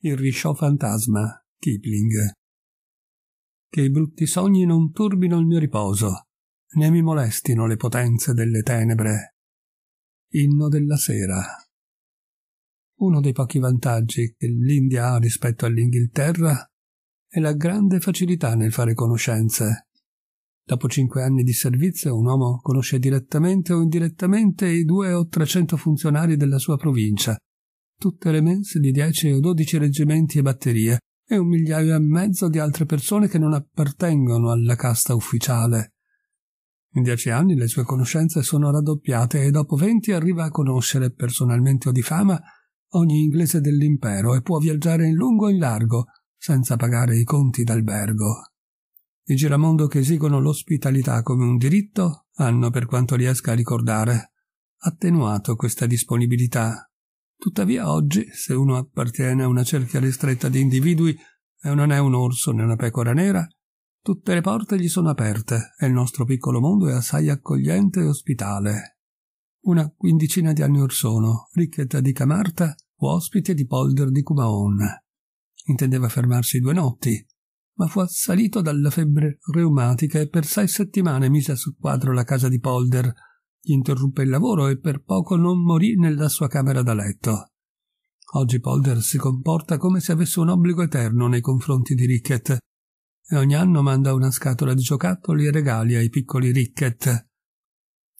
Il risciò fantasma, Kipling. Che i brutti sogni non turbino il mio riposo, né mi molestino le potenze delle tenebre. Inno della sera. Uno dei pochi vantaggi che l'India ha rispetto all'Inghilterra è la grande facilità nel fare conoscenze. Dopo cinque anni di servizio un uomo conosce direttamente o indirettamente i due o trecento funzionari della sua provincia, tutte le mense di dieci o dodici reggimenti e batterie e un migliaio e mezzo di altre persone che non appartengono alla casta ufficiale. In dieci anni le sue conoscenze sono raddoppiate e dopo venti arriva a conoscere personalmente o di fama ogni inglese dell'impero e può viaggiare in lungo e in largo senza pagare i conti d'albergo. I giramondo che esigono l'ospitalità come un diritto hanno, per quanto riesca a ricordare, attenuato questa disponibilità Tuttavia oggi, se uno appartiene a una cerchia ristretta di individui e non è un orso né una pecora nera, tutte le porte gli sono aperte e il nostro piccolo mondo è assai accogliente e ospitale. Una quindicina di anni or sono, Ricchetta di Camarta fu ospite di Polder di Cumaon. Intendeva fermarsi due notti, ma fu assalito dalla febbre reumatica e per sei settimane mise a quadro la casa di Polder, gli interruppe il lavoro e per poco non morì nella sua camera da letto. Oggi Polder si comporta come se avesse un obbligo eterno nei confronti di Rickett e ogni anno manda una scatola di giocattoli e regali ai piccoli Rickett.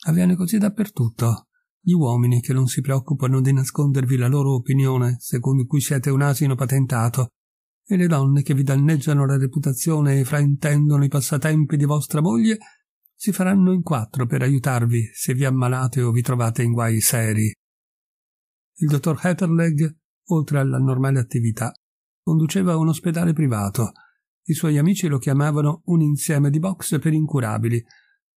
Avviene così dappertutto. Gli uomini che non si preoccupano di nascondervi la loro opinione, secondo cui siete un asino patentato, e le donne che vi danneggiano la reputazione e fraintendono i passatempi di vostra moglie si faranno in quattro per aiutarvi se vi ammalate o vi trovate in guai seri. Il dottor Hatterleg, oltre alla normale attività, conduceva un ospedale privato. I suoi amici lo chiamavano un insieme di box per incurabili,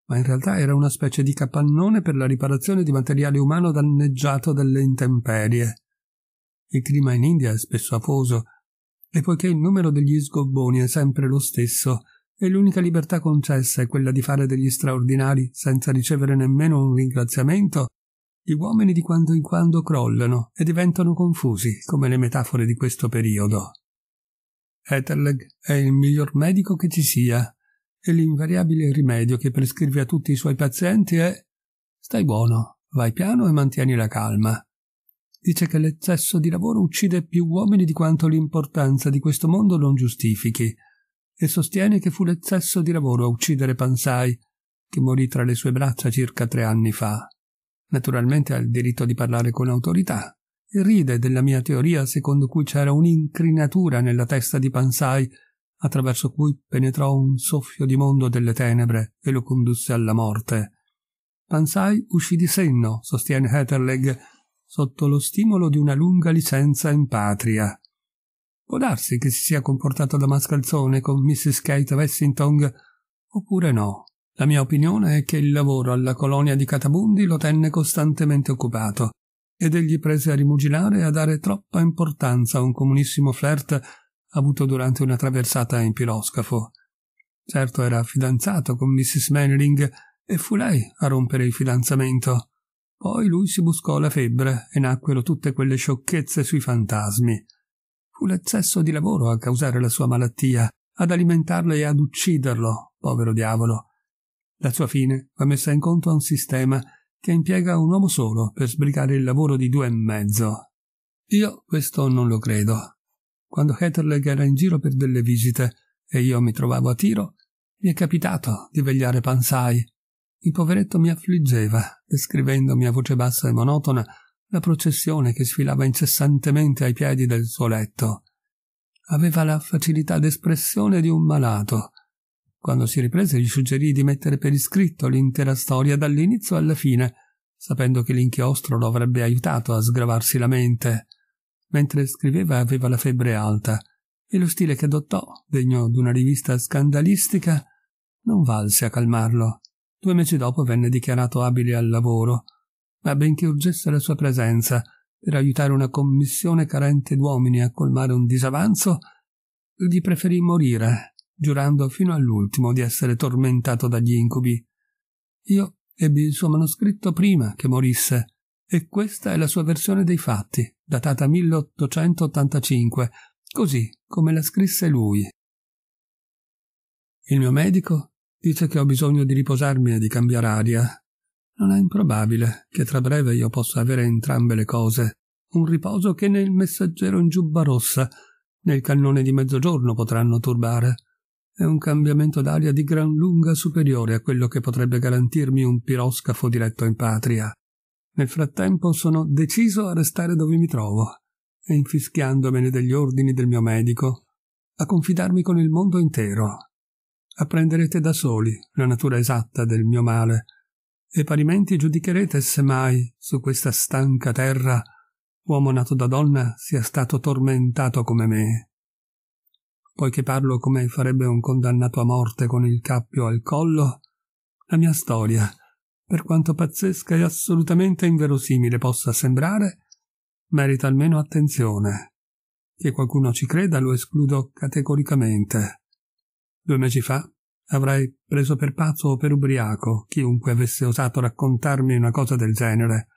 ma in realtà era una specie di capannone per la riparazione di materiale umano danneggiato dalle intemperie. Il clima in India è spesso afoso, e poiché il numero degli sgobboni è sempre lo stesso, e l'unica libertà concessa è quella di fare degli straordinari senza ricevere nemmeno un ringraziamento, gli uomini di quando in quando crollano e diventano confusi, come le metafore di questo periodo. Etherleg è il miglior medico che ci sia, e l'invariabile rimedio che prescrive a tutti i suoi pazienti è stai buono, vai piano e mantieni la calma. Dice che l'eccesso di lavoro uccide più uomini di quanto l'importanza di questo mondo non giustifichi, e sostiene che fu l'eccesso di lavoro a uccidere Pansai, che morì tra le sue braccia circa tre anni fa. Naturalmente ha il diritto di parlare con autorità e ride della mia teoria secondo cui c'era un'incrinatura nella testa di Pansai attraverso cui penetrò un soffio di mondo delle tenebre e lo condusse alla morte. Pansai uscì di senno, sostiene Heterleg, sotto lo stimolo di una lunga licenza in patria. Può darsi che si sia comportato da mascalzone con Mrs. Kate Wessington, oppure no. La mia opinione è che il lavoro alla colonia di Catabundi lo tenne costantemente occupato, ed egli prese a rimugilare e a dare troppa importanza a un comunissimo flirt avuto durante una traversata in piroscafo. Certo era fidanzato con Mrs. Manning e fu lei a rompere il fidanzamento. Poi lui si buscò la febbre e nacquero tutte quelle sciocchezze sui fantasmi l'eccesso di lavoro a causare la sua malattia, ad alimentarlo e ad ucciderlo, povero diavolo. La sua fine va messa in conto a un sistema che impiega un uomo solo per sbrigare il lavoro di due e mezzo. Io questo non lo credo. Quando Heterleg era in giro per delle visite e io mi trovavo a tiro, mi è capitato di vegliare Pansai. Il poveretto mi affliggeva, descrivendomi a voce bassa e monotona la processione che sfilava incessantemente ai piedi del suo letto. Aveva la facilità d'espressione di un malato. Quando si riprese gli suggerì di mettere per iscritto l'intera storia dall'inizio alla fine, sapendo che l'inchiostro lo avrebbe aiutato a sgravarsi la mente. Mentre scriveva aveva la febbre alta e lo stile che adottò, degno d'una rivista scandalistica, non valse a calmarlo. Due mesi dopo venne dichiarato abile al lavoro ma benché urgesse la sua presenza per aiutare una commissione carente d'uomini a colmare un disavanzo, gli preferì morire, giurando fino all'ultimo di essere tormentato dagli incubi. Io ebbi il suo manoscritto prima che morisse, e questa è la sua versione dei fatti, datata 1885, così come la scrisse lui. Il mio medico dice che ho bisogno di riposarmi e di cambiare aria, non è improbabile che tra breve io possa avere entrambe le cose, un riposo che né il messaggero in giubba rossa né il cannone di mezzogiorno potranno turbare, e un cambiamento d'aria di gran lunga superiore a quello che potrebbe garantirmi un piroscafo diretto in patria. Nel frattempo sono deciso a restare dove mi trovo, e infischiandomene degli ordini del mio medico, a confidarmi con il mondo intero. Apprenderete da soli la natura esatta del mio male, e parimenti giudicherete se mai su questa stanca terra uomo nato da donna sia stato tormentato come me. Poiché parlo come farebbe un condannato a morte con il cappio al collo, la mia storia, per quanto pazzesca e assolutamente inverosimile possa sembrare, merita almeno attenzione. Che qualcuno ci creda lo escludo categoricamente. Due mesi fa Avrei preso per pazzo o per ubriaco chiunque avesse osato raccontarmi una cosa del genere.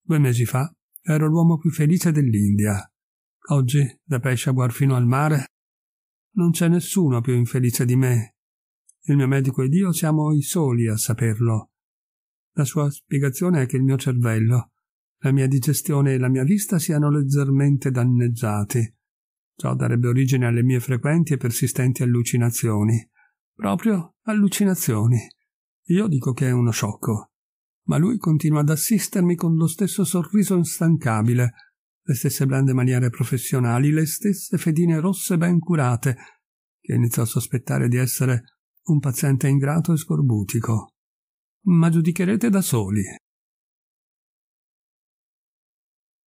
Due mesi fa ero l'uomo più felice dell'India. Oggi, da Peshawar fino al mare, non c'è nessuno più infelice di me. Il mio medico ed io siamo i soli a saperlo. La sua spiegazione è che il mio cervello, la mia digestione e la mia vista siano leggermente danneggiati. Ciò darebbe origine alle mie frequenti e persistenti allucinazioni. Proprio allucinazioni. Io dico che è uno sciocco, ma lui continua ad assistermi con lo stesso sorriso instancabile, le stesse blande maniere professionali, le stesse fedine rosse ben curate, che iniziò a sospettare di essere un paziente ingrato e scorbutico. Ma giudicherete da soli.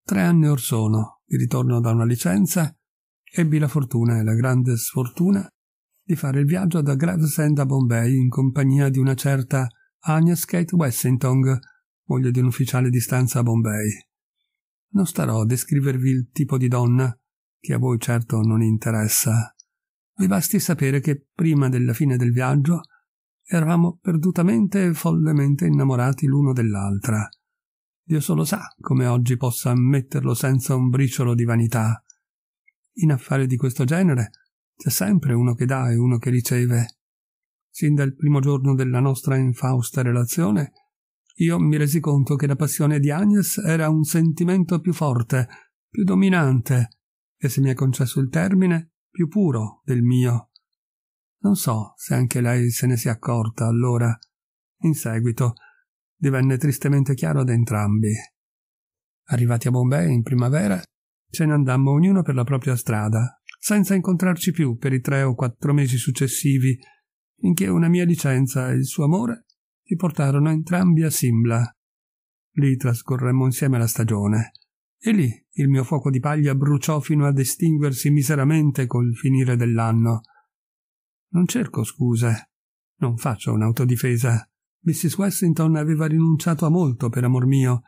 Tre anni or sono, di ritorno da una licenza, ebbi la fortuna e la grande sfortuna di fare il viaggio da Gravesend a Bombay in compagnia di una certa Agnes Kate Westington, moglie di un ufficiale di stanza a Bombay. Non starò a descrivervi il tipo di donna, che a voi certo non interessa. Vi basti sapere che prima della fine del viaggio eravamo perdutamente e follemente innamorati l'uno dell'altra. Dio solo sa come oggi possa ammetterlo senza un briciolo di vanità. In affari di questo genere c'è sempre uno che dà e uno che riceve. Sin dal primo giorno della nostra infausta relazione, io mi resi conto che la passione di Agnes era un sentimento più forte, più dominante, e se mi è concesso il termine, più puro del mio. Non so se anche lei se ne sia accorta allora. In seguito divenne tristemente chiaro ad entrambi. Arrivati a Bombay in primavera, ce ne andammo ognuno per la propria strada, senza incontrarci più per i tre o quattro mesi successivi, finché una mia licenza e il suo amore ci portarono entrambi a Simla. Lì trascorremmo insieme la stagione, e lì il mio fuoco di paglia bruciò fino ad estinguersi miseramente col finire dell'anno. Non cerco scuse, non faccio un'autodifesa. Mrs. Westington aveva rinunciato a molto per amor mio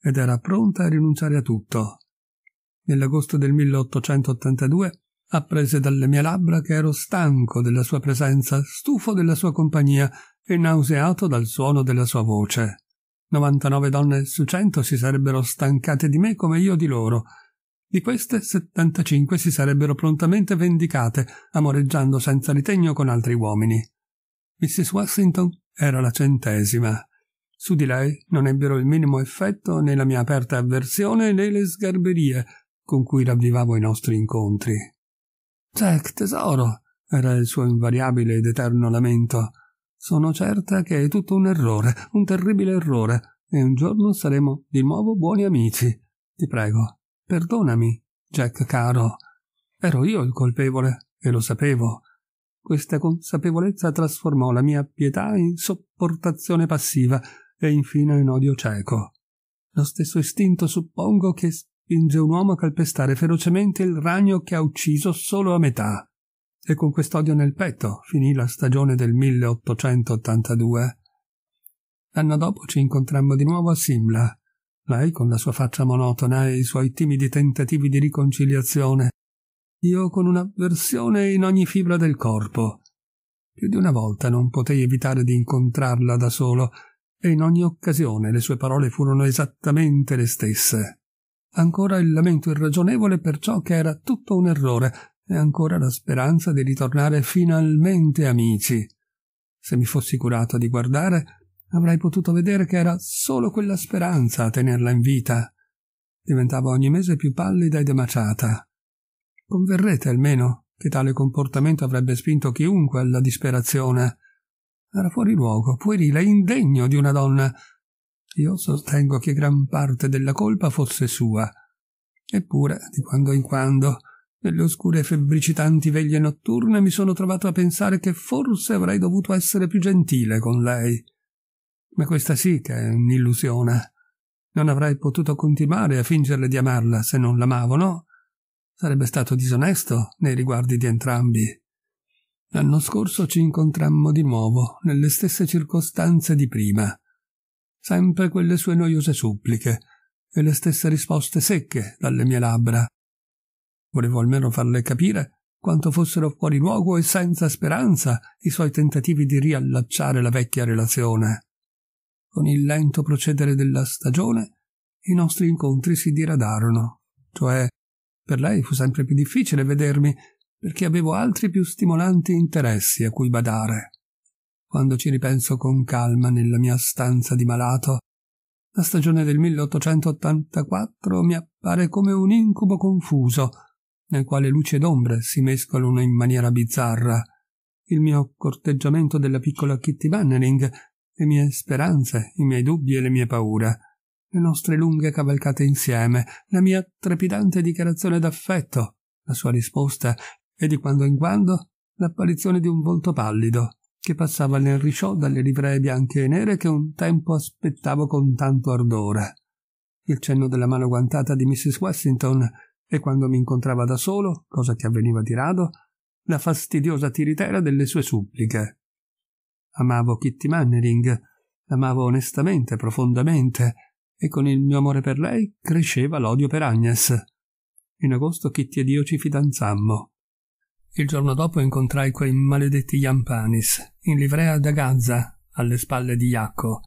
ed era pronta a rinunciare a tutto. Nell'agosto del 1882 Apprese dalle mie labbra che ero stanco della sua presenza, stufo della sua compagnia e nauseato dal suono della sua voce. 99 donne su 100 si sarebbero stancate di me come io di loro. Di queste 75 si sarebbero prontamente vendicate, amoreggiando senza ritegno con altri uomini. Mrs. Washington era la centesima. Su di lei non ebbero il minimo effetto né la mia aperta avversione né le sgarberie con cui ravvivavo i nostri incontri. Jack, tesoro, era il suo invariabile ed eterno lamento. Sono certa che è tutto un errore, un terribile errore, e un giorno saremo di nuovo buoni amici. Ti prego, perdonami, Jack caro. Ero io il colpevole, e lo sapevo. Questa consapevolezza trasformò la mia pietà in sopportazione passiva e infine in odio cieco. Lo stesso istinto suppongo che spinge un uomo a calpestare ferocemente il ragno che ha ucciso solo a metà. E con quest'odio nel petto finì la stagione del 1882. L'anno dopo ci incontrammo di nuovo a Simla. Lei con la sua faccia monotona e i suoi timidi tentativi di riconciliazione. Io con un'avversione in ogni fibra del corpo. Più di una volta non potei evitare di incontrarla da solo, e in ogni occasione le sue parole furono esattamente le stesse ancora il lamento irragionevole per ciò che era tutto un errore, e ancora la speranza di ritornare finalmente amici. Se mi fossi curata di guardare, avrei potuto vedere che era solo quella speranza a tenerla in vita. Diventava ogni mese più pallida e emaciata. Converrete almeno che tale comportamento avrebbe spinto chiunque alla disperazione. Era fuori luogo, puerile, indegno di una donna io sostengo che gran parte della colpa fosse sua. Eppure, di quando in quando, nelle oscure febbricitanti veglie notturne, mi sono trovato a pensare che forse avrei dovuto essere più gentile con lei. Ma questa sì che è un'illusione. Non avrei potuto continuare a fingerle di amarla se non l'amavo, no? Sarebbe stato disonesto nei riguardi di entrambi. L'anno scorso ci incontrammo di nuovo, nelle stesse circostanze di prima sempre quelle sue noiose suppliche e le stesse risposte secche dalle mie labbra. Volevo almeno farle capire quanto fossero fuori luogo e senza speranza i suoi tentativi di riallacciare la vecchia relazione. Con il lento procedere della stagione i nostri incontri si diradarono, cioè per lei fu sempre più difficile vedermi perché avevo altri più stimolanti interessi a cui badare quando ci ripenso con calma nella mia stanza di malato, la stagione del 1884 mi appare come un incubo confuso, nel quale luci ed ombre si mescolano in maniera bizzarra. Il mio corteggiamento della piccola Kitty Bannering, le mie speranze, i miei dubbi e le mie paure, le nostre lunghe cavalcate insieme, la mia trepidante dichiarazione d'affetto, la sua risposta e di quando in quando l'apparizione di un volto pallido, che passava nel risciò dalle livree bianche e nere che un tempo aspettavo con tanto ardore. Il cenno della mano guantata di Mrs. Westington e quando mi incontrava da solo, cosa che avveniva di rado, la fastidiosa tiritera delle sue suppliche. Amavo Kitty Mannering, l'amavo onestamente, profondamente, e con il mio amore per lei cresceva l'odio per Agnes. In agosto Kitty ed io ci fidanzammo. Il giorno dopo incontrai quei maledetti Iampanis, in livrea da Gazza, alle spalle di Iacco,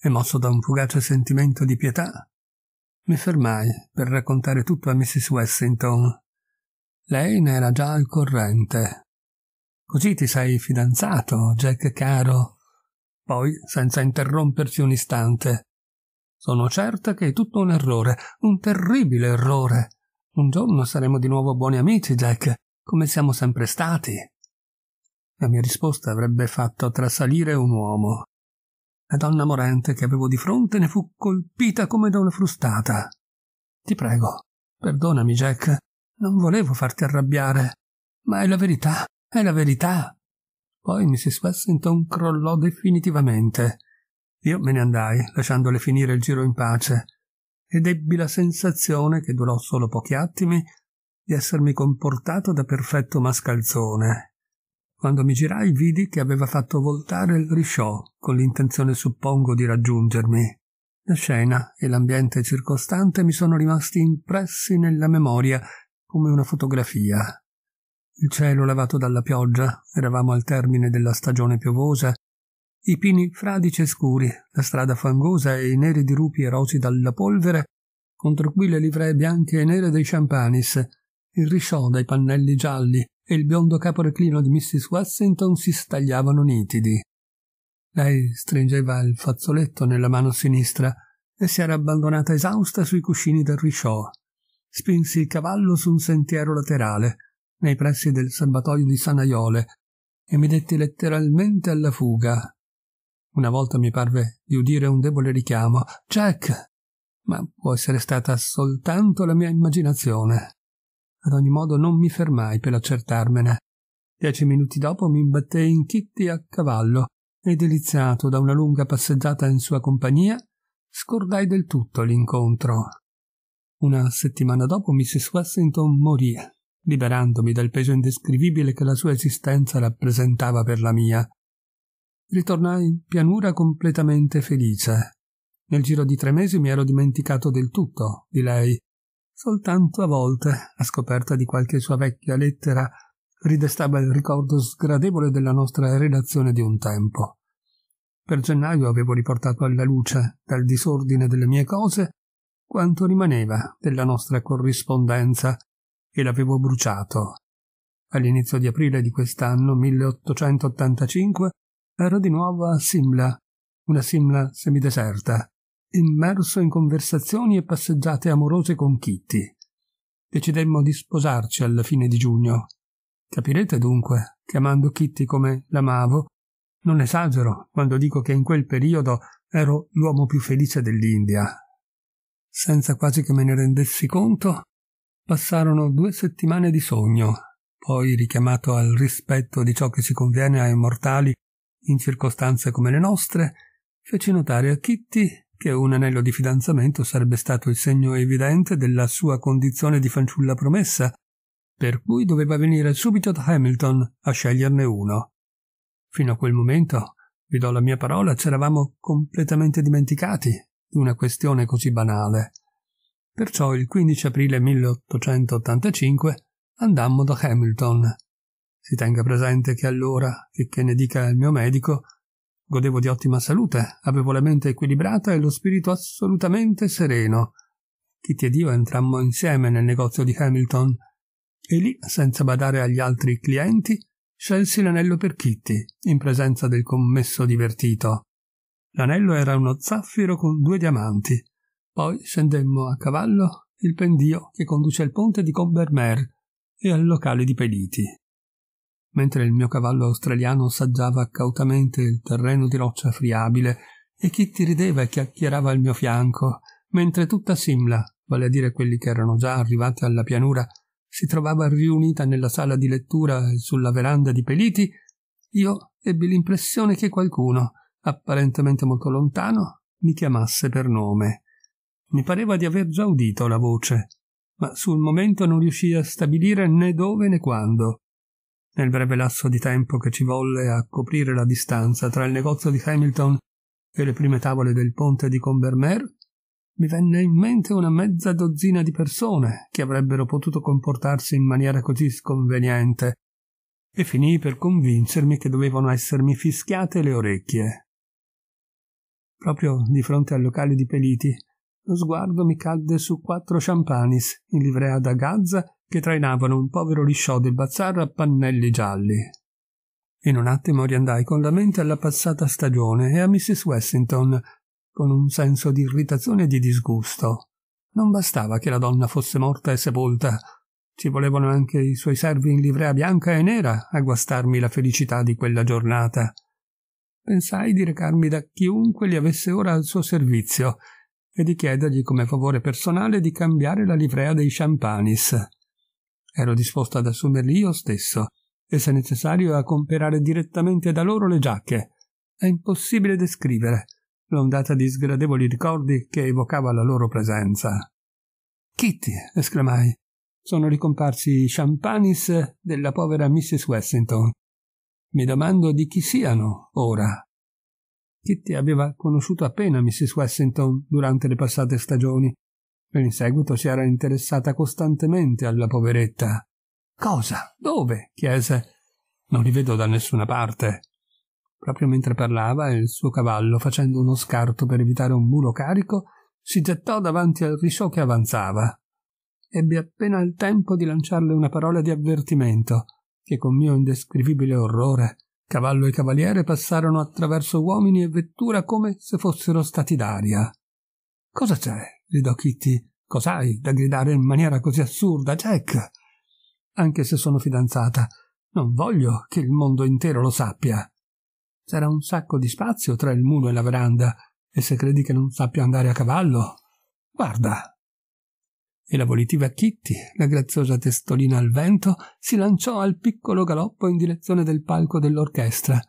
e mosso da un fugace sentimento di pietà, mi fermai per raccontare tutto a Mrs. Westington. Lei ne era già al corrente. Così ti sei fidanzato, Jack caro. Poi, senza interrompersi un istante, sono certa che è tutto un errore, un terribile errore. Un giorno saremo di nuovo buoni amici, Jack, come siamo sempre stati. La mia risposta avrebbe fatto trasalire un uomo. La donna morente che avevo di fronte ne fu colpita come da una frustata. Ti prego, perdonami, Jack. Non volevo farti arrabbiare, ma è la verità, è la verità. Poi Mrs. Westington crollò definitivamente. Io me ne andai, lasciandole finire il giro in pace, ed ebbi la sensazione, che durò solo pochi attimi, di essermi comportato da perfetto mascalzone. Quando mi girai vidi che aveva fatto voltare il risciò, con l'intenzione suppongo di raggiungermi. La scena e l'ambiente circostante mi sono rimasti impressi nella memoria come una fotografia. Il cielo lavato dalla pioggia, eravamo al termine della stagione piovosa, i pini fradici e scuri, la strada fangosa e i neri dirupi erosi dalla polvere, contro cui le livree bianche e nere dei champanis, il risciò dai pannelli gialli e il biondo capo reclino di Mrs. Wessington si stagliavano nitidi. Lei stringeva il fazzoletto nella mano sinistra e si era abbandonata esausta sui cuscini del risciò. Spinsi il cavallo su un sentiero laterale, nei pressi del serbatoio di Sanaiole, e mi detti letteralmente alla fuga. Una volta mi parve di udire un debole richiamo Jack! Ma può essere stata soltanto la mia immaginazione. Ad ogni modo non mi fermai per accertarmene. Dieci minuti dopo mi imbattei in Kitty a cavallo e, deliziato da una lunga passeggiata in sua compagnia, scordai del tutto l'incontro. Una settimana dopo Mrs. Washington morì, liberandomi dal peso indescrivibile che la sua esistenza rappresentava per la mia. Ritornai in pianura completamente felice. Nel giro di tre mesi mi ero dimenticato del tutto di lei Soltanto a volte, a scoperta di qualche sua vecchia lettera, ridestava il ricordo sgradevole della nostra relazione di un tempo. Per gennaio avevo riportato alla luce, dal disordine delle mie cose, quanto rimaneva della nostra corrispondenza e l'avevo bruciato. All'inizio di aprile di quest'anno, 1885, ero di nuovo a Simla, una Simla semideserta, immerso in conversazioni e passeggiate amorose con Kitty. Decidemmo di sposarci alla fine di giugno. Capirete dunque che amando Kitty come l'amavo, non esagero quando dico che in quel periodo ero l'uomo più felice dell'India. Senza quasi che me ne rendessi conto, passarono due settimane di sogno, poi richiamato al rispetto di ciò che si conviene ai mortali in circostanze come le nostre, feci notare a Kitty che un anello di fidanzamento sarebbe stato il segno evidente della sua condizione di fanciulla promessa, per cui doveva venire subito da Hamilton a sceglierne uno. Fino a quel momento, vi do la mia parola, c'eravamo completamente dimenticati di una questione così banale. Perciò il 15 aprile 1885 andammo da Hamilton. Si tenga presente che allora, e che ne dica il mio medico, Godevo di ottima salute, avevo la mente equilibrata e lo spirito assolutamente sereno. Kitty ed io entrammo insieme nel negozio di Hamilton e lì, senza badare agli altri clienti, scelsi l'anello per Kitty, in presenza del commesso divertito. L'anello era uno zaffiro con due diamanti. Poi scendemmo a cavallo il pendio che conduce al ponte di Combermer e al locale di Peliti mentre il mio cavallo australiano assaggiava cautamente il terreno di roccia friabile e Kitty rideva e chiacchierava al mio fianco, mentre tutta Simla, vale a dire quelli che erano già arrivati alla pianura, si trovava riunita nella sala di lettura e sulla veranda di Peliti, io ebbi l'impressione che qualcuno, apparentemente molto lontano, mi chiamasse per nome. Mi pareva di aver già udito la voce, ma sul momento non riuscii a stabilire né dove né quando nel breve lasso di tempo che ci volle a coprire la distanza tra il negozio di Hamilton e le prime tavole del ponte di Combermere, mi venne in mente una mezza dozzina di persone che avrebbero potuto comportarsi in maniera così sconveniente, e finii per convincermi che dovevano essermi fischiate le orecchie. Proprio di fronte al locale di Peliti, lo sguardo mi cadde su quattro champanis in livrea da gazza che trainavano un povero lisciò del bazar a pannelli gialli. In un attimo riandai con la mente alla passata stagione e a Mrs. Westington, con un senso di irritazione e di disgusto. Non bastava che la donna fosse morta e sepolta, ci volevano anche i suoi servi in livrea bianca e nera a guastarmi la felicità di quella giornata. Pensai di recarmi da chiunque li avesse ora al suo servizio e di chiedergli come favore personale di cambiare la livrea dei Champanis. Ero disposto ad assumerli io stesso e se necessario a comperare direttamente da loro le giacche. È impossibile descrivere l'ondata di sgradevoli ricordi che evocava la loro presenza. Kitty, esclamai, sono ricomparsi i champanis della povera Mrs. Westington Mi domando di chi siano ora. Kitty aveva conosciuto appena Mrs. Westington durante le passate stagioni in seguito si era interessata costantemente alla poveretta. Cosa? Dove? chiese. Non li vedo da nessuna parte. Proprio mentre parlava, il suo cavallo, facendo uno scarto per evitare un muro carico, si gettò davanti al risciò che avanzava. Ebbe appena il tempo di lanciarle una parola di avvertimento, che con mio indescrivibile orrore cavallo e cavaliere passarono attraverso uomini e vettura come se fossero stati d'aria. Cosa c'è? gridò Kitty. Cos'hai da gridare in maniera così assurda, Jack? Anche se sono fidanzata, non voglio che il mondo intero lo sappia. C'era un sacco di spazio tra il muro e la veranda, e se credi che non sappia andare a cavallo, guarda. E la volitiva Kitty, la graziosa testolina al vento, si lanciò al piccolo galoppo in direzione del palco dell'orchestra,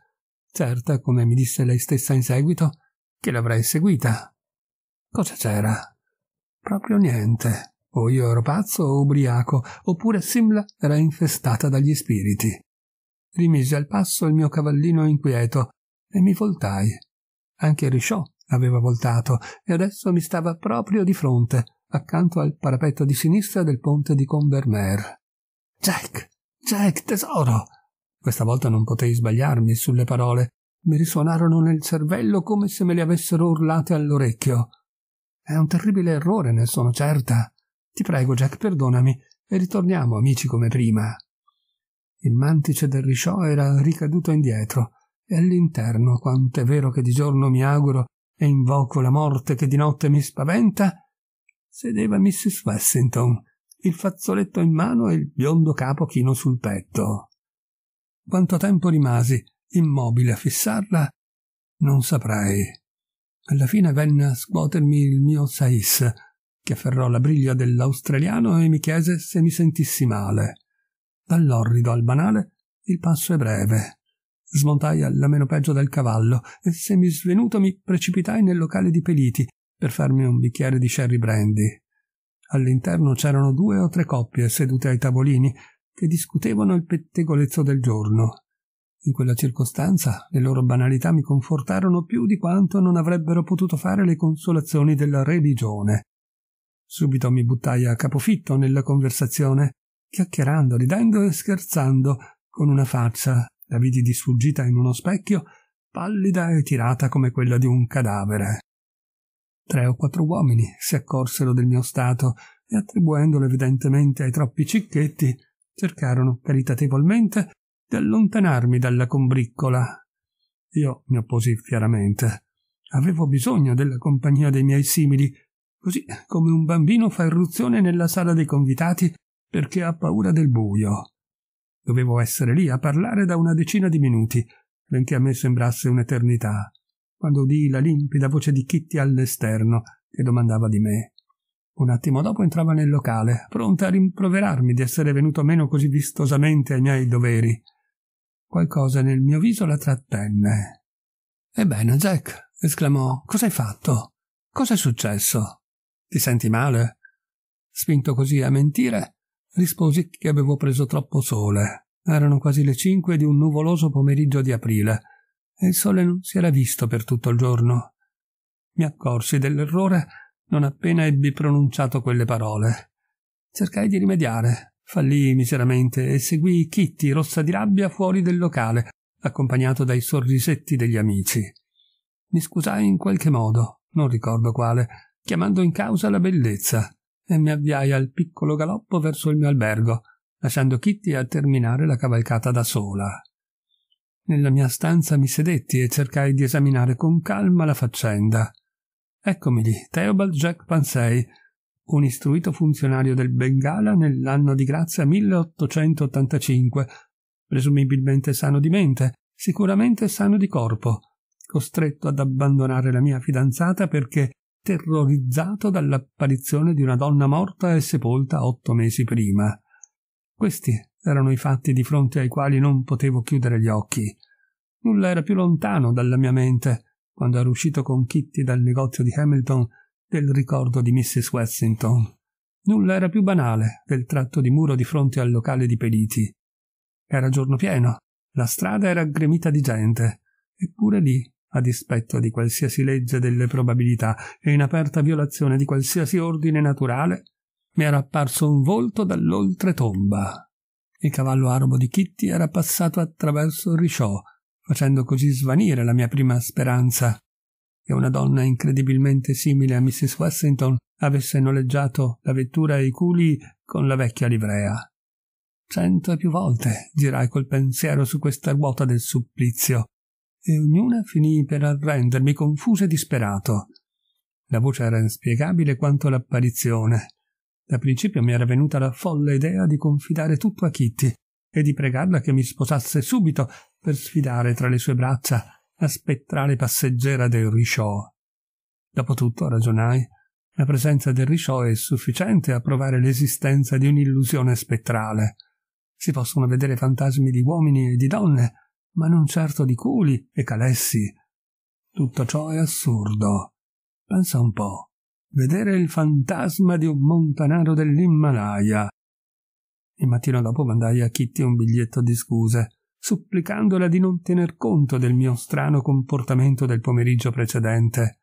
certa, come mi disse lei stessa in seguito, che l'avrei seguita. Cosa c'era? Proprio niente. O io ero pazzo o ubriaco, oppure Simla era infestata dagli spiriti. Rimisi al passo il mio cavallino inquieto e mi voltai. Anche Risciò aveva voltato e adesso mi stava proprio di fronte, accanto al parapetto di sinistra del ponte di Convermer. Jack! Jack, tesoro! Questa volta non potei sbagliarmi sulle parole. Mi risuonarono nel cervello come se me le avessero urlate all'orecchio. È un terribile errore, ne sono certa. Ti prego, Jack, perdonami e ritorniamo amici come prima. Il mantice del risciò era ricaduto indietro e all'interno, quanto è vero che di giorno mi auguro e invoco la morte che di notte mi spaventa, sedeva Mrs. Wessington, il fazzoletto in mano e il biondo capo chino sul petto. Quanto tempo rimasi immobile a fissarla, non saprei. Alla fine venne a scuotermi il mio Sais, che afferrò la briglia dell'australiano e mi chiese se mi sentissi male. Dall'orrido al banale il passo è breve. Smontai alla meno peggio del cavallo e semi svenuto mi precipitai nel locale di Peliti per farmi un bicchiere di sherry brandy. All'interno c'erano due o tre coppie sedute ai tavolini che discutevano il pettegolezzo del giorno. In quella circostanza le loro banalità mi confortarono più di quanto non avrebbero potuto fare le consolazioni della religione. Subito mi buttai a capofitto nella conversazione, chiacchierando, ridendo e scherzando, con una faccia, la vidi di sfuggita in uno specchio, pallida e tirata come quella di un cadavere. Tre o quattro uomini si accorsero del mio stato e attribuendolo evidentemente ai troppi cicchetti, cercarono caritatevolmente di allontanarmi dalla combriccola. Io mi opposi fieramente. Avevo bisogno della compagnia dei miei simili, così come un bambino fa irruzione nella sala dei convitati perché ha paura del buio. Dovevo essere lì a parlare da una decina di minuti, benché a me sembrasse un'eternità, quando udii la limpida voce di Kitty all'esterno che domandava di me. Un attimo dopo entrava nel locale, pronta a rimproverarmi di essere venuto meno così vistosamente ai miei doveri. Qualcosa nel mio viso la trattenne. Ebbene, Jack, esclamò, cosa hai fatto? Cosa è successo? Ti senti male? Spinto così a mentire, risposi che avevo preso troppo sole. Erano quasi le cinque di un nuvoloso pomeriggio di aprile e il sole non si era visto per tutto il giorno. Mi accorsi dell'errore non appena ebbi pronunciato quelle parole. Cercai di rimediare, Fallì miseramente e seguì Kitty, rossa di rabbia, fuori del locale, accompagnato dai sorrisetti degli amici. Mi scusai in qualche modo, non ricordo quale, chiamando in causa la bellezza, e mi avviai al piccolo galoppo verso il mio albergo, lasciando Kitty a terminare la cavalcata da sola. Nella mia stanza mi sedetti e cercai di esaminare con calma la faccenda. Eccomi lì, Theobald Jack Pansei, un istruito funzionario del Bengala nell'anno di grazia 1885, presumibilmente sano di mente, sicuramente sano di corpo, costretto ad abbandonare la mia fidanzata perché terrorizzato dall'apparizione di una donna morta e sepolta otto mesi prima. Questi erano i fatti di fronte ai quali non potevo chiudere gli occhi. Nulla era più lontano dalla mia mente quando ero uscito con Kitty dal negozio di Hamilton del ricordo di Mrs. Westington. Nulla era più banale del tratto di muro di fronte al locale di Peliti. Era giorno pieno, la strada era gremita di gente, eppure lì, a dispetto di qualsiasi legge delle probabilità e in aperta violazione di qualsiasi ordine naturale, mi era apparso un volto dall'oltretomba. Il cavallo arabo di Kitty era passato attraverso il risciò, facendo così svanire la mia prima speranza che una donna incredibilmente simile a Mrs. Wessington avesse noleggiato la vettura e i culi con la vecchia livrea. Cento e più volte girai col pensiero su questa ruota del supplizio, e ognuna finì per arrendermi confuso e disperato. La voce era inspiegabile quanto l'apparizione. Da principio mi era venuta la folle idea di confidare tutto a Kitty e di pregarla che mi sposasse subito per sfidare tra le sue braccia la spettrale passeggera del risciò. Dopotutto, ragionai, la presenza del risciò è sufficiente a provare l'esistenza di un'illusione spettrale. Si possono vedere fantasmi di uomini e di donne, ma non certo di culi e calessi. Tutto ciò è assurdo. Pensa un po'. Vedere il fantasma di un montanaro dell'Himalaya. Il mattino dopo mandai a Kitty un biglietto di scuse supplicandola di non tener conto del mio strano comportamento del pomeriggio precedente.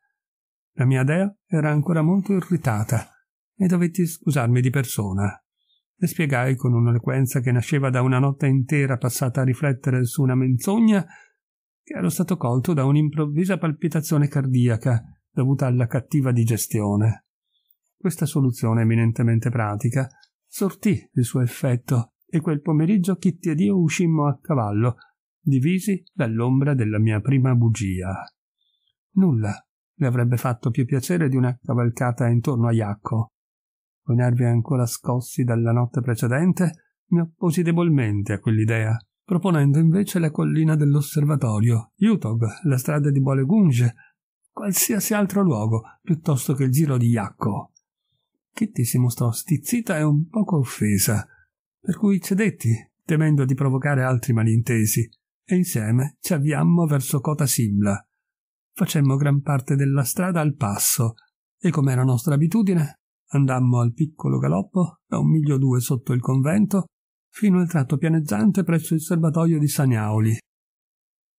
La mia dea era ancora molto irritata e dovetti scusarmi di persona. Le spiegai con un'eloquenza che nasceva da una notte intera passata a riflettere su una menzogna che ero stato colto da un'improvvisa palpitazione cardiaca dovuta alla cattiva digestione. Questa soluzione eminentemente pratica sortì il suo effetto e quel pomeriggio Kitty ed io uscimmo a cavallo, divisi dall'ombra della mia prima bugia. Nulla le avrebbe fatto più piacere di una cavalcata intorno a Iacco. Con i nervi ancora scossi dalla notte precedente, mi opposi debolmente a quell'idea, proponendo invece la collina dell'osservatorio, Utog, la strada di Bolegunge, qualsiasi altro luogo, piuttosto che il giro di Iacco. Kitty si mostrò stizzita e un poco offesa, per cui cedetti, temendo di provocare altri malintesi, e insieme ci avviammo verso Cota Simla. Facemmo gran parte della strada al passo e, come era nostra abitudine, andammo al piccolo galoppo da un miglio o due sotto il convento fino al tratto pianeggiante presso il serbatoio di Saniauli.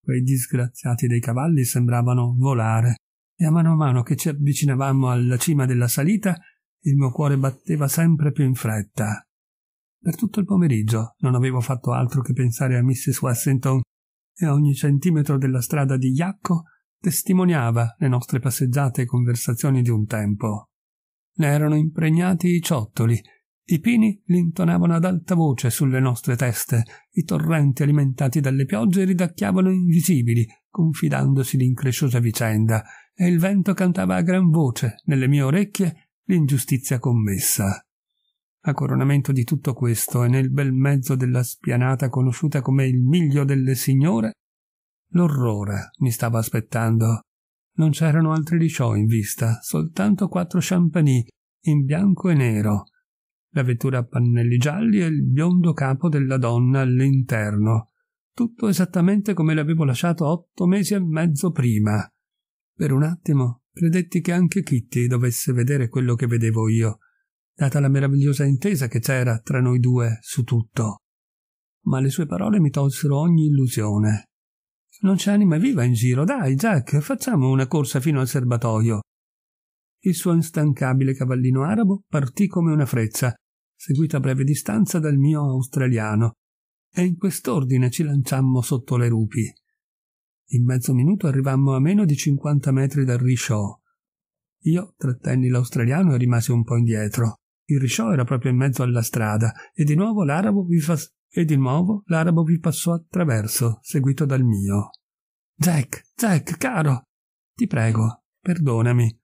Quei disgraziati dei cavalli sembravano volare e a mano a mano che ci avvicinavamo alla cima della salita il mio cuore batteva sempre più in fretta. Per tutto il pomeriggio non avevo fatto altro che pensare a Mrs. Wessington e ogni centimetro della strada di Iacco testimoniava le nostre passeggiate e conversazioni di un tempo. Ne erano impregnati i ciottoli, i pini l'intonavano ad alta voce sulle nostre teste, i torrenti alimentati dalle piogge ridacchiavano invisibili, confidandosi l'incresciosa vicenda, e il vento cantava a gran voce nelle mie orecchie l'ingiustizia commessa. A coronamento di tutto questo e nel bel mezzo della spianata conosciuta come il miglio delle signore, l'orrore mi stava aspettando. Non c'erano altri ricciò in vista, soltanto quattro champagnat in bianco e nero, la vettura a pannelli gialli e il biondo capo della donna all'interno. Tutto esattamente come l'avevo lasciato otto mesi e mezzo prima. Per un attimo credetti che anche Kitty dovesse vedere quello che vedevo io, data la meravigliosa intesa che c'era tra noi due su tutto. Ma le sue parole mi tolsero ogni illusione. Non c'è anima viva in giro, dai Jack, facciamo una corsa fino al serbatoio. Il suo instancabile cavallino arabo partì come una freccia, seguita a breve distanza dal mio australiano, e in quest'ordine ci lanciammo sotto le rupi. In mezzo minuto arrivammo a meno di cinquanta metri dal risciò. Io trattenni l'australiano e rimasi un po' indietro. Il risciò era proprio in mezzo alla strada e di nuovo l'arabo vi, fas- l'arabo vi passò attraverso, seguito dal mio. Jack, Jack, caro, ti prego, perdonami.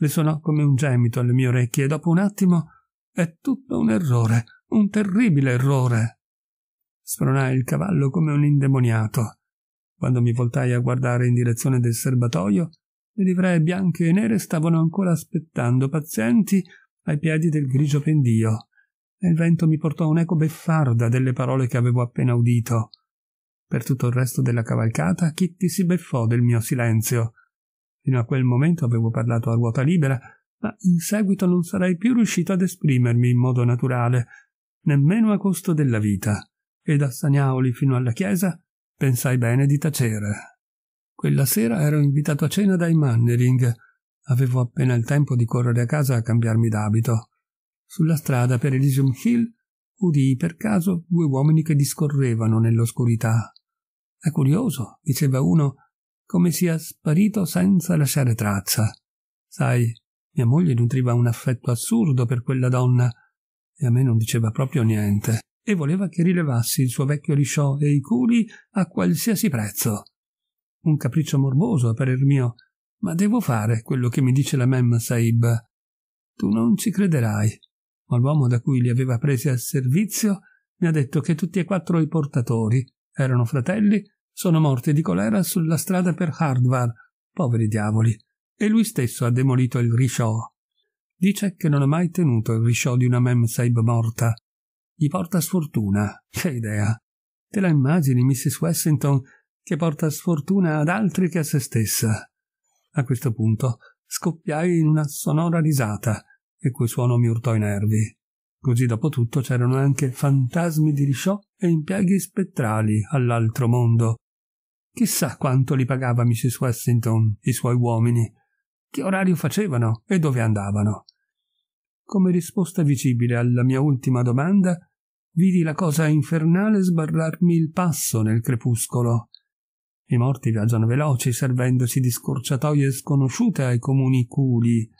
Le suonò come un gemito alle mie orecchie e dopo un attimo è tutto un errore, un terribile errore. Spronai il cavallo come un indemoniato. Quando mi voltai a guardare in direzione del serbatoio, le livree bianche e nere stavano ancora aspettando pazienti ai piedi del grigio pendio, e il vento mi portò un'eco beffarda delle parole che avevo appena udito. Per tutto il resto della cavalcata Kitty si beffò del mio silenzio. Fino a quel momento avevo parlato a ruota libera, ma in seguito non sarei più riuscito ad esprimermi in modo naturale, nemmeno a costo della vita, e da Saniaoli fino alla chiesa pensai bene di tacere. Quella sera ero invitato a cena dai Mannering, Avevo appena il tempo di correre a casa a cambiarmi d'abito. Sulla strada per Elysium Hill udii per caso due uomini che discorrevano nell'oscurità. È curioso, diceva uno, come sia sparito senza lasciare traccia. Sai, mia moglie nutriva un affetto assurdo per quella donna e a me non diceva proprio niente e voleva che rilevassi il suo vecchio lisciò e i culi a qualsiasi prezzo. Un capriccio morboso a parer mio, ma devo fare quello che mi dice la Mem Saib. Tu non ci crederai, ma l'uomo da cui li aveva presi al servizio mi ha detto che tutti e quattro i portatori erano fratelli, sono morti di colera sulla strada per Hardvar, poveri diavoli, e lui stesso ha demolito il risciò. Dice che non ha mai tenuto il risciò di una Mem Saib morta. Gli porta sfortuna, che idea. Te la immagini, Mrs. Wessington, che porta sfortuna ad altri che a se stessa. A questo punto scoppiai in una sonora risata, e quel suono mi urtò i nervi. Così dopo tutto c'erano anche fantasmi di risciò e impieghi spettrali all'altro mondo. Chissà quanto li pagava Mrs. Westington, i suoi uomini, che orario facevano e dove andavano. Come risposta visibile alla mia ultima domanda, vidi la cosa infernale sbarrarmi il passo nel crepuscolo. I morti viaggiano veloci, servendosi di scorciatoie sconosciute ai comuni culi.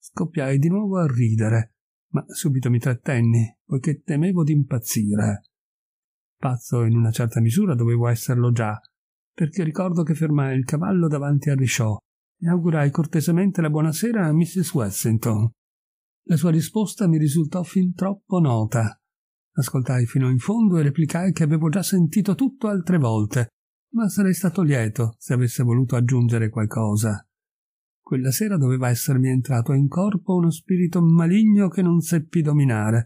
Scoppiai di nuovo a ridere, ma subito mi trattenni, poiché temevo di impazzire. Pazzo in una certa misura dovevo esserlo già, perché ricordo che fermai il cavallo davanti al Risciò e augurai cortesemente la buonasera a Mrs. Westington. La sua risposta mi risultò fin troppo nota. Ascoltai fino in fondo e replicai che avevo già sentito tutto altre volte ma sarei stato lieto se avesse voluto aggiungere qualcosa. Quella sera doveva essermi entrato in corpo uno spirito maligno che non seppi dominare,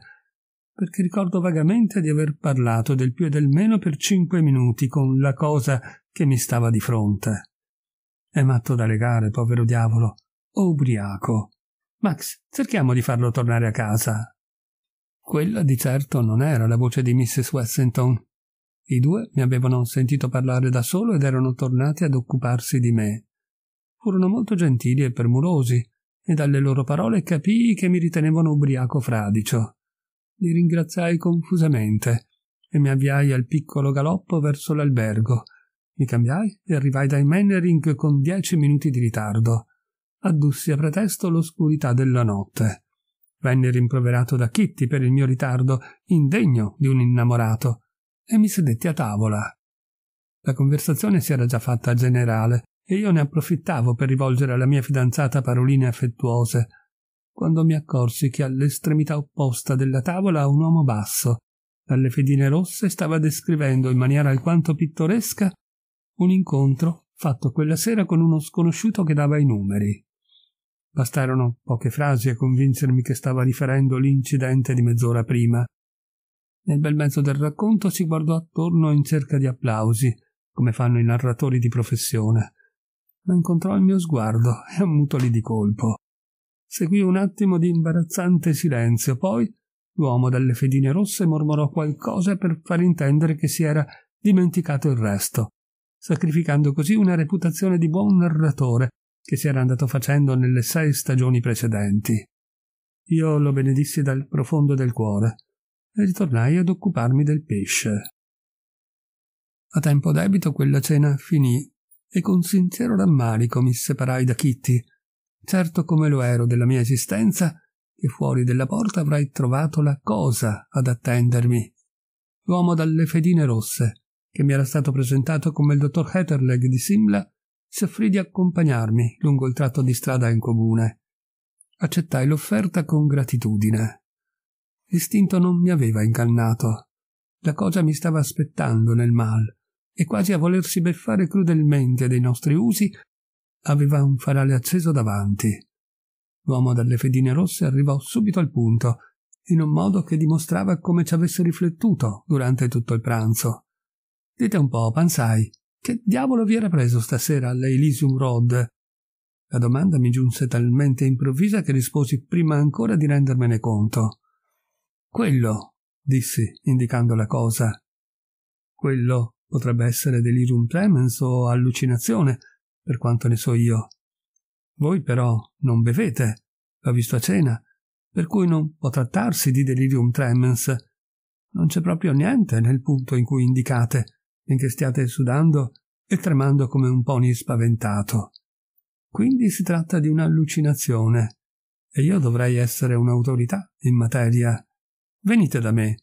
perché ricordo vagamente di aver parlato del più e del meno per cinque minuti con la cosa che mi stava di fronte. È matto da legare, povero diavolo, o ubriaco. Max, cerchiamo di farlo tornare a casa. Quella di certo non era la voce di Mrs. Wessington, i due mi avevano sentito parlare da solo ed erano tornati ad occuparsi di me. Furono molto gentili e permurosi, e dalle loro parole capii che mi ritenevano ubriaco fradicio. Li ringraziai confusamente e mi avviai al piccolo galoppo verso l'albergo. Mi cambiai e arrivai dai Mannering con dieci minuti di ritardo. Addussi a pretesto l'oscurità della notte. Venne rimproverato da Kitty per il mio ritardo, indegno di un innamorato e mi sedetti a tavola. La conversazione si era già fatta generale e io ne approfittavo per rivolgere alla mia fidanzata paroline affettuose, quando mi accorsi che all'estremità opposta della tavola un uomo basso, dalle fedine rosse, stava descrivendo in maniera alquanto pittoresca un incontro fatto quella sera con uno sconosciuto che dava i numeri. Bastarono poche frasi a convincermi che stava riferendo l'incidente di mezz'ora prima. Nel bel mezzo del racconto si guardò attorno in cerca di applausi, come fanno i narratori di professione, ma incontrò il mio sguardo e ammutolì di colpo. Seguì un attimo di imbarazzante silenzio, poi l'uomo dalle fedine rosse mormorò qualcosa per far intendere che si era dimenticato il resto, sacrificando così una reputazione di buon narratore che si era andato facendo nelle sei stagioni precedenti. Io lo benedissi dal profondo del cuore e ritornai ad occuparmi del pesce. A tempo debito quella cena finì e con sincero rammarico mi separai da Kitty, certo come lo ero della mia esistenza che fuori della porta avrei trovato la cosa ad attendermi, l'uomo dalle fedine rosse, che mi era stato presentato come il dottor Heterleg di Simla, si offrì di accompagnarmi lungo il tratto di strada in comune. Accettai l'offerta con gratitudine. L'istinto non mi aveva ingannato. La cosa mi stava aspettando nel mal, e quasi a volersi beffare crudelmente dei nostri usi, aveva un farale acceso davanti. L'uomo dalle fedine rosse arrivò subito al punto, in un modo che dimostrava come ci avesse riflettuto durante tutto il pranzo. Dite un po', pensai, che diavolo vi era preso stasera alla Elysium Road? La domanda mi giunse talmente improvvisa che risposi prima ancora di rendermene conto. Quello, dissi, indicando la cosa. Quello potrebbe essere delirium tremens o allucinazione, per quanto ne so io. Voi però non bevete, l'ho visto a cena, per cui non può trattarsi di delirium tremens. Non c'è proprio niente nel punto in cui indicate, finché stiate sudando e tremando come un pony spaventato. Quindi si tratta di un'allucinazione, e io dovrei essere un'autorità in materia. Venite da me.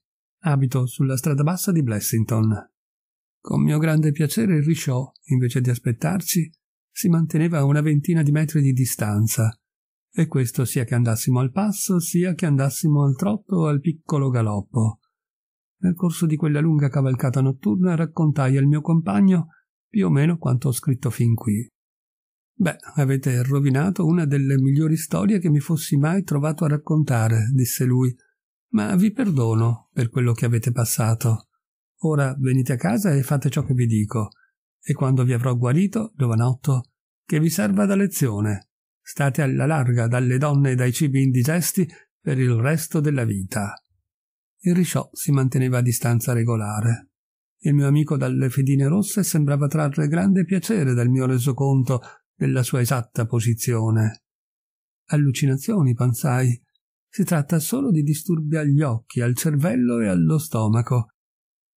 Abito sulla strada bassa di Blessington. Con mio grande piacere il Risciò, invece di aspettarci, si manteneva a una ventina di metri di distanza, e questo sia che andassimo al passo, sia che andassimo al trotto o al piccolo galoppo. Nel corso di quella lunga cavalcata notturna raccontai al mio compagno più o meno quanto ho scritto fin qui. Beh, avete rovinato una delle migliori storie che mi fossi mai trovato a raccontare, disse lui, ma vi perdono per quello che avete passato. Ora venite a casa e fate ciò che vi dico, e quando vi avrò guarito, giovanotto, che vi serva da lezione. State alla larga dalle donne e dai cibi indigesti per il resto della vita. Il risciò si manteneva a distanza regolare. Il mio amico dalle fedine rosse sembrava trarre grande piacere dal mio resoconto della sua esatta posizione. Allucinazioni, pensai, si tratta solo di disturbi agli occhi, al cervello e allo stomaco.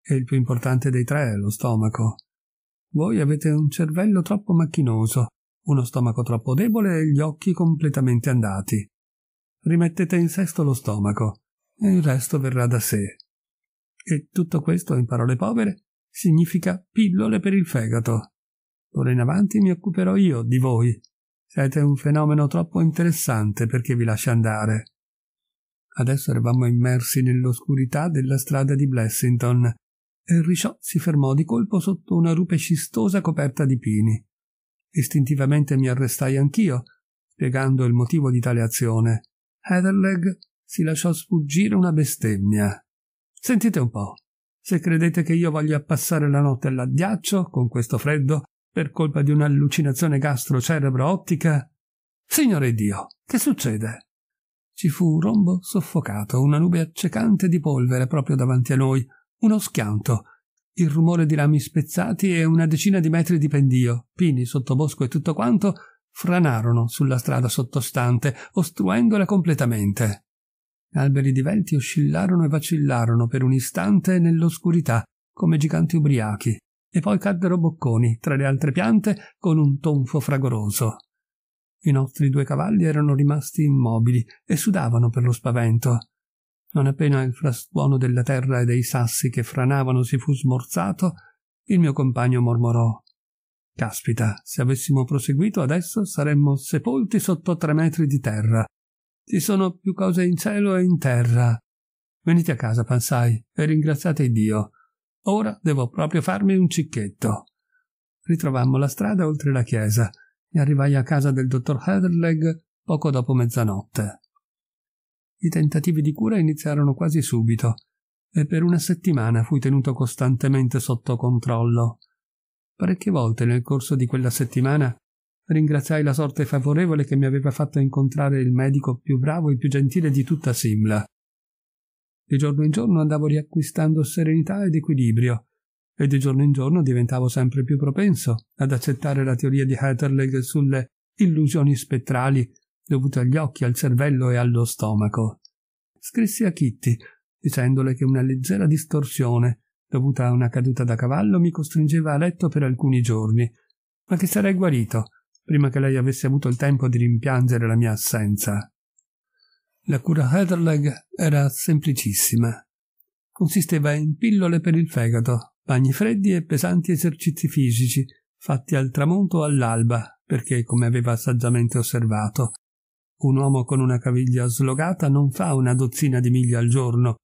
E il più importante dei tre è lo stomaco. Voi avete un cervello troppo macchinoso, uno stomaco troppo debole e gli occhi completamente andati. Rimettete in sesto lo stomaco e il resto verrà da sé. E tutto questo, in parole povere, significa pillole per il fegato. D'ora in avanti mi occuperò io di voi. Siete un fenomeno troppo interessante perché vi lascia andare. Adesso eravamo immersi nell'oscurità della strada di Blessington. e Risciò si fermò di colpo sotto una rupe scistosa coperta di pini. Istintivamente mi arrestai anch'io, spiegando il motivo di tale azione. Heatherleg si lasciò sfuggire una bestemmia. Sentite un po', se credete che io voglia passare la notte all'addiaccio, con questo freddo, per colpa di un'allucinazione gastrocerebro ottica Signore Dio, che succede? Ci fu un rombo soffocato, una nube accecante di polvere proprio davanti a noi, uno schianto, il rumore di rami spezzati e una decina di metri di pendio, pini, sottobosco e tutto quanto franarono sulla strada sottostante, ostruendola completamente. Alberi divelti oscillarono e vacillarono per un istante nell'oscurità, come giganti ubriachi, e poi caddero bocconi tra le altre piante con un tonfo fragoroso. I nostri due cavalli erano rimasti immobili e sudavano per lo spavento. Non appena il frastuono della terra e dei sassi che franavano si fu smorzato, il mio compagno mormorò Caspita, se avessimo proseguito adesso saremmo sepolti sotto tre metri di terra. Ci sono più cose in cielo e in terra. Venite a casa, pensai, e ringraziate Dio. Ora devo proprio farmi un cicchetto. Ritrovammo la strada oltre la chiesa e arrivai a casa del dottor Heatherleg poco dopo mezzanotte. I tentativi di cura iniziarono quasi subito e per una settimana fui tenuto costantemente sotto controllo. Parecchie volte nel corso di quella settimana ringraziai la sorte favorevole che mi aveva fatto incontrare il medico più bravo e più gentile di tutta Simla. Di giorno in giorno andavo riacquistando serenità ed equilibrio e di giorno in giorno diventavo sempre più propenso ad accettare la teoria di Heterleg sulle illusioni spettrali dovute agli occhi, al cervello e allo stomaco. Scrissi a Kitty, dicendole che una leggera distorsione dovuta a una caduta da cavallo mi costringeva a letto per alcuni giorni, ma che sarei guarito prima che lei avesse avuto il tempo di rimpiangere la mia assenza. La cura Heatherleg era semplicissima. Consisteva in pillole per il fegato, bagni freddi e pesanti esercizi fisici, fatti al tramonto o all'alba, perché, come aveva saggiamente osservato, un uomo con una caviglia slogata non fa una dozzina di miglia al giorno,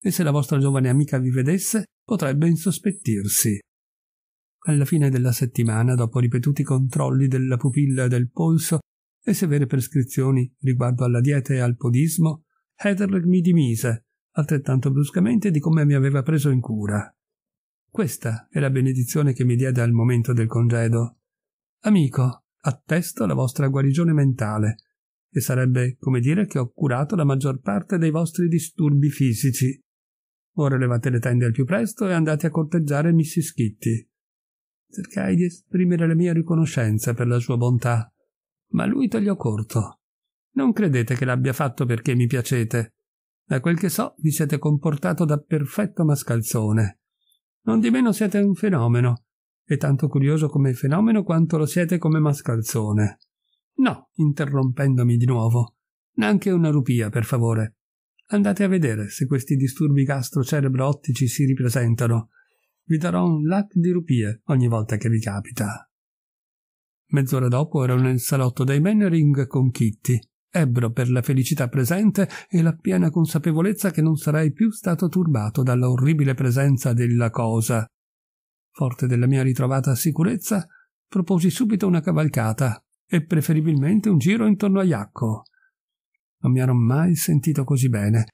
e se la vostra giovane amica vi vedesse potrebbe insospettirsi. Alla fine della settimana, dopo ripetuti controlli della pupilla e del polso e severe prescrizioni riguardo alla dieta e al podismo, Heather mi dimise, altrettanto bruscamente di come mi aveva preso in cura. Questa è la benedizione che mi diede al momento del congedo. Amico, attesto la vostra guarigione mentale, e sarebbe come dire che ho curato la maggior parte dei vostri disturbi fisici. Ora levate le tende al più presto e andate a corteggiare Mrs. Kitty. Cercai di esprimere la mia riconoscenza per la sua bontà, ma lui tagliò corto. Non credete che l'abbia fatto perché mi piacete. Da quel che so, vi siete comportato da perfetto mascalzone non di meno siete un fenomeno, e tanto curioso come fenomeno quanto lo siete come mascalzone. No, interrompendomi di nuovo, neanche una rupia, per favore. Andate a vedere se questi disturbi gastrocerebro-ottici si ripresentano. Vi darò un lac di rupie ogni volta che vi capita. Mezz'ora dopo ero nel salotto dei Mennering con Kitty ebbro per la felicità presente e la piena consapevolezza che non sarei più stato turbato dalla orribile presenza della cosa. Forte della mia ritrovata sicurezza, proposi subito una cavalcata e preferibilmente un giro intorno a Iacco. Non mi ero mai sentito così bene,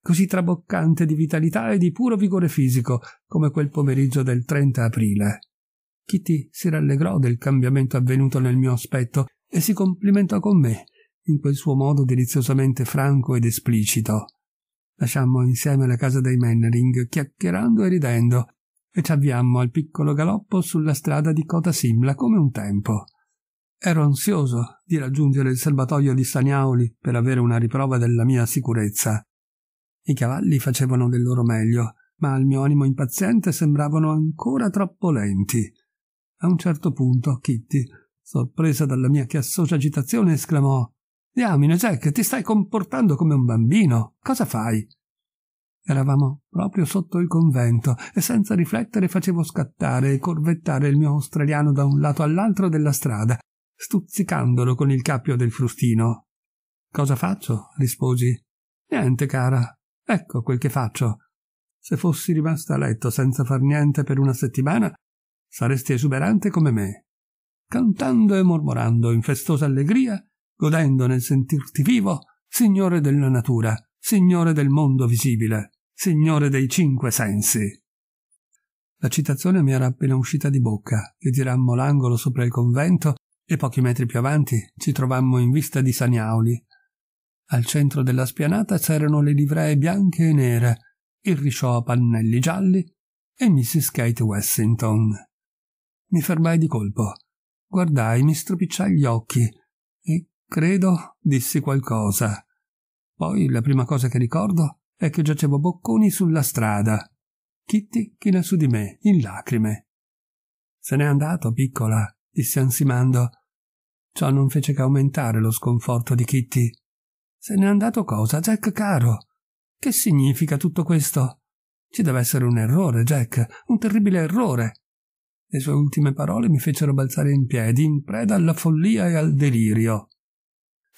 così traboccante di vitalità e di puro vigore fisico come quel pomeriggio del 30 aprile. Kitty si rallegrò del cambiamento avvenuto nel mio aspetto e si complimentò con me in quel suo modo deliziosamente franco ed esplicito. Lasciammo insieme la casa dei Mennering, chiacchierando e ridendo, e ci avviammo al piccolo galoppo sulla strada di Cota Simla come un tempo. Ero ansioso di raggiungere il serbatoio di Saniauli per avere una riprova della mia sicurezza. I cavalli facevano del loro meglio, ma al mio animo impaziente sembravano ancora troppo lenti. A un certo punto Kitty, sorpresa dalla mia chiassosa agitazione, esclamò Diamine, Jack, ti stai comportando come un bambino. Cosa fai? Eravamo proprio sotto il convento e senza riflettere facevo scattare e corvettare il mio australiano da un lato all'altro della strada, stuzzicandolo con il cappio del frustino. Cosa faccio? risposi. Niente, cara. Ecco quel che faccio. Se fossi rimasta a letto senza far niente per una settimana, saresti esuberante come me. Cantando e mormorando in festosa allegria, godendo nel sentirti vivo, Signore della natura, Signore del mondo visibile, Signore dei cinque sensi. La citazione mi era appena uscita di bocca, che tirammo l'angolo sopra il convento e pochi metri più avanti ci trovammo in vista di Saniauli. Al centro della spianata c'erano le livree bianche e nere, il risciò a pannelli gialli e Mrs. Kate Wessington. Mi fermai di colpo, guardai, mi stropicciai gli occhi Credo dissi qualcosa. Poi la prima cosa che ricordo è che giacevo bocconi sulla strada. Kitty china su di me, in lacrime. Se n'è andato, piccola, disse ansimando. Ciò non fece che aumentare lo sconforto di Kitty. Se n'è andato cosa, Jack caro? Che significa tutto questo? Ci deve essere un errore, Jack, un terribile errore. Le sue ultime parole mi fecero balzare in piedi, in preda alla follia e al delirio.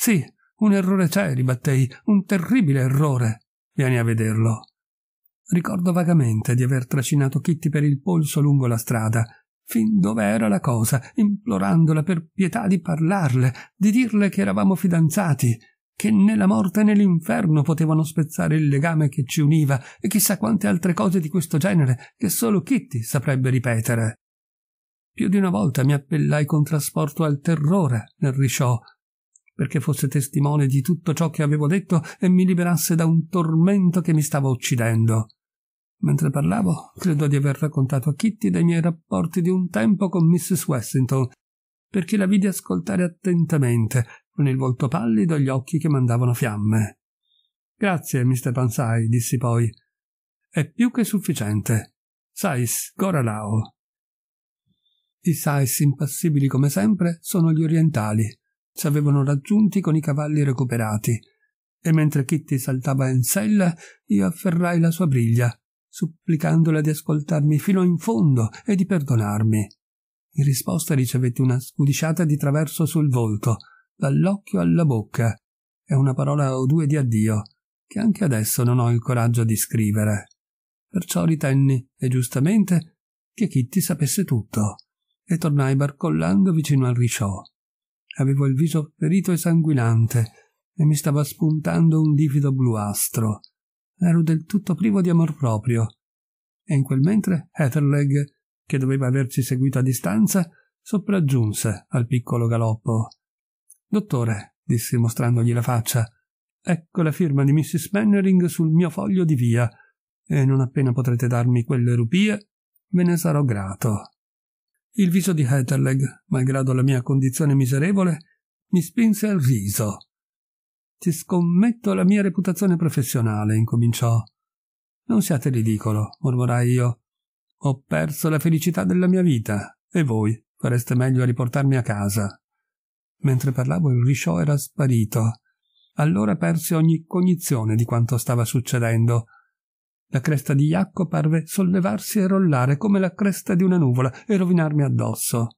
Sì, un errore c'è, ribattei, un terribile errore. Vieni a vederlo. Ricordo vagamente di aver trascinato Kitty per il polso lungo la strada, fin dove era la cosa, implorandola per pietà di parlarle, di dirle che eravamo fidanzati, che né la morte né l'inferno potevano spezzare il legame che ci univa e chissà quante altre cose di questo genere che solo Kitty saprebbe ripetere. Più di una volta mi appellai con trasporto al terrore nel risciò perché fosse testimone di tutto ciò che avevo detto e mi liberasse da un tormento che mi stava uccidendo. Mentre parlavo, credo di aver raccontato a Kitty dei miei rapporti di un tempo con Mrs. Westington, perché la vidi ascoltare attentamente, con il volto pallido e gli occhi che mandavano fiamme. Grazie, Mr. Pansai, dissi poi. È più che sufficiente. Sais, Goralao. I Sais impassibili come sempre sono gli orientali ci avevano raggiunti con i cavalli recuperati, e mentre Kitty saltava in sella, io afferrai la sua briglia, supplicandola di ascoltarmi fino in fondo e di perdonarmi. In risposta ricevetti una scudisciata di traverso sul volto, dall'occhio alla bocca, e una parola o due di addio, che anche adesso non ho il coraggio di scrivere. Perciò ritenni, e giustamente, che Kitty sapesse tutto, e tornai barcollando vicino al risciò. Avevo il viso ferito e sanguinante e mi stava spuntando un livido bluastro. Ero del tutto privo di amor proprio. E in quel mentre Heatherleg, che doveva averci seguito a distanza, sopraggiunse al piccolo galoppo. Dottore, dissi mostrandogli la faccia, ecco la firma di Mrs. Mannering sul mio foglio di via, e non appena potrete darmi quelle rupie, ve ne sarò grato. Il viso di Heterleg, malgrado la mia condizione miserevole, mi spinse al riso. Ti scommetto la mia reputazione professionale, incominciò. Non siate ridicolo, mormorai io. Ho perso la felicità della mia vita, e voi fareste meglio a riportarmi a casa. Mentre parlavo il risciò era sparito. Allora persi ogni cognizione di quanto stava succedendo. La cresta di Iacco parve sollevarsi e rollare come la cresta di una nuvola e rovinarmi addosso.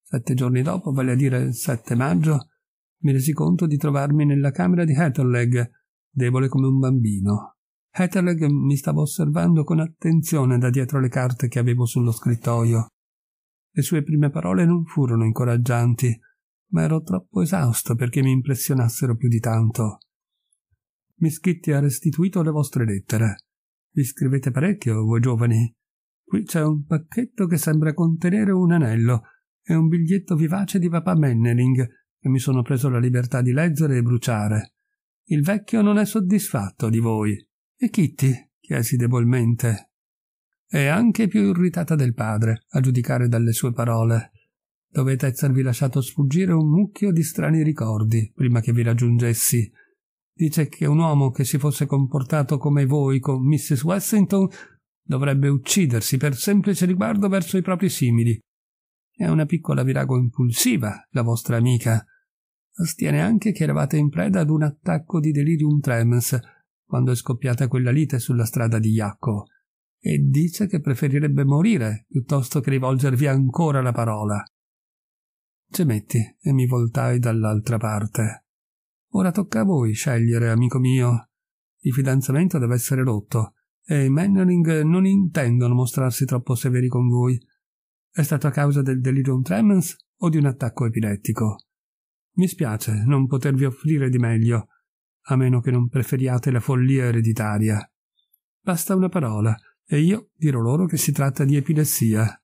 Sette giorni dopo, vale a dire il 7 maggio, mi resi conto di trovarmi nella camera di Hatterleg, debole come un bambino. Hatterleg mi stava osservando con attenzione da dietro le carte che avevo sullo scrittoio. Le sue prime parole non furono incoraggianti, ma ero troppo esausto perché mi impressionassero più di tanto. Mischetti ha restituito le vostre lettere. Vi scrivete parecchio, voi giovani. Qui c'è un pacchetto che sembra contenere un anello e un biglietto vivace di papà Mennering che mi sono preso la libertà di leggere e bruciare. Il vecchio non è soddisfatto di voi. E Kitty? chiesi debolmente. È anche più irritata del padre, a giudicare dalle sue parole. Dovete esservi lasciato sfuggire un mucchio di strani ricordi prima che vi raggiungessi dice che un uomo che si fosse comportato come voi con Mrs. Wessington dovrebbe uccidersi per semplice riguardo verso i propri simili. È una piccola virago impulsiva, la vostra amica. Astiene anche che eravate in preda ad un attacco di delirium tremens quando è scoppiata quella lite sulla strada di Iacco e dice che preferirebbe morire piuttosto che rivolgervi ancora la parola. Gemetti e mi voltai dall'altra parte. Ora tocca a voi scegliere, amico mio. Il fidanzamento deve essere rotto e i Mannering non intendono mostrarsi troppo severi con voi. È stato a causa del delirium tremens o di un attacco epilettico? Mi spiace non potervi offrire di meglio, a meno che non preferiate la follia ereditaria. Basta una parola e io dirò loro che si tratta di epilessia.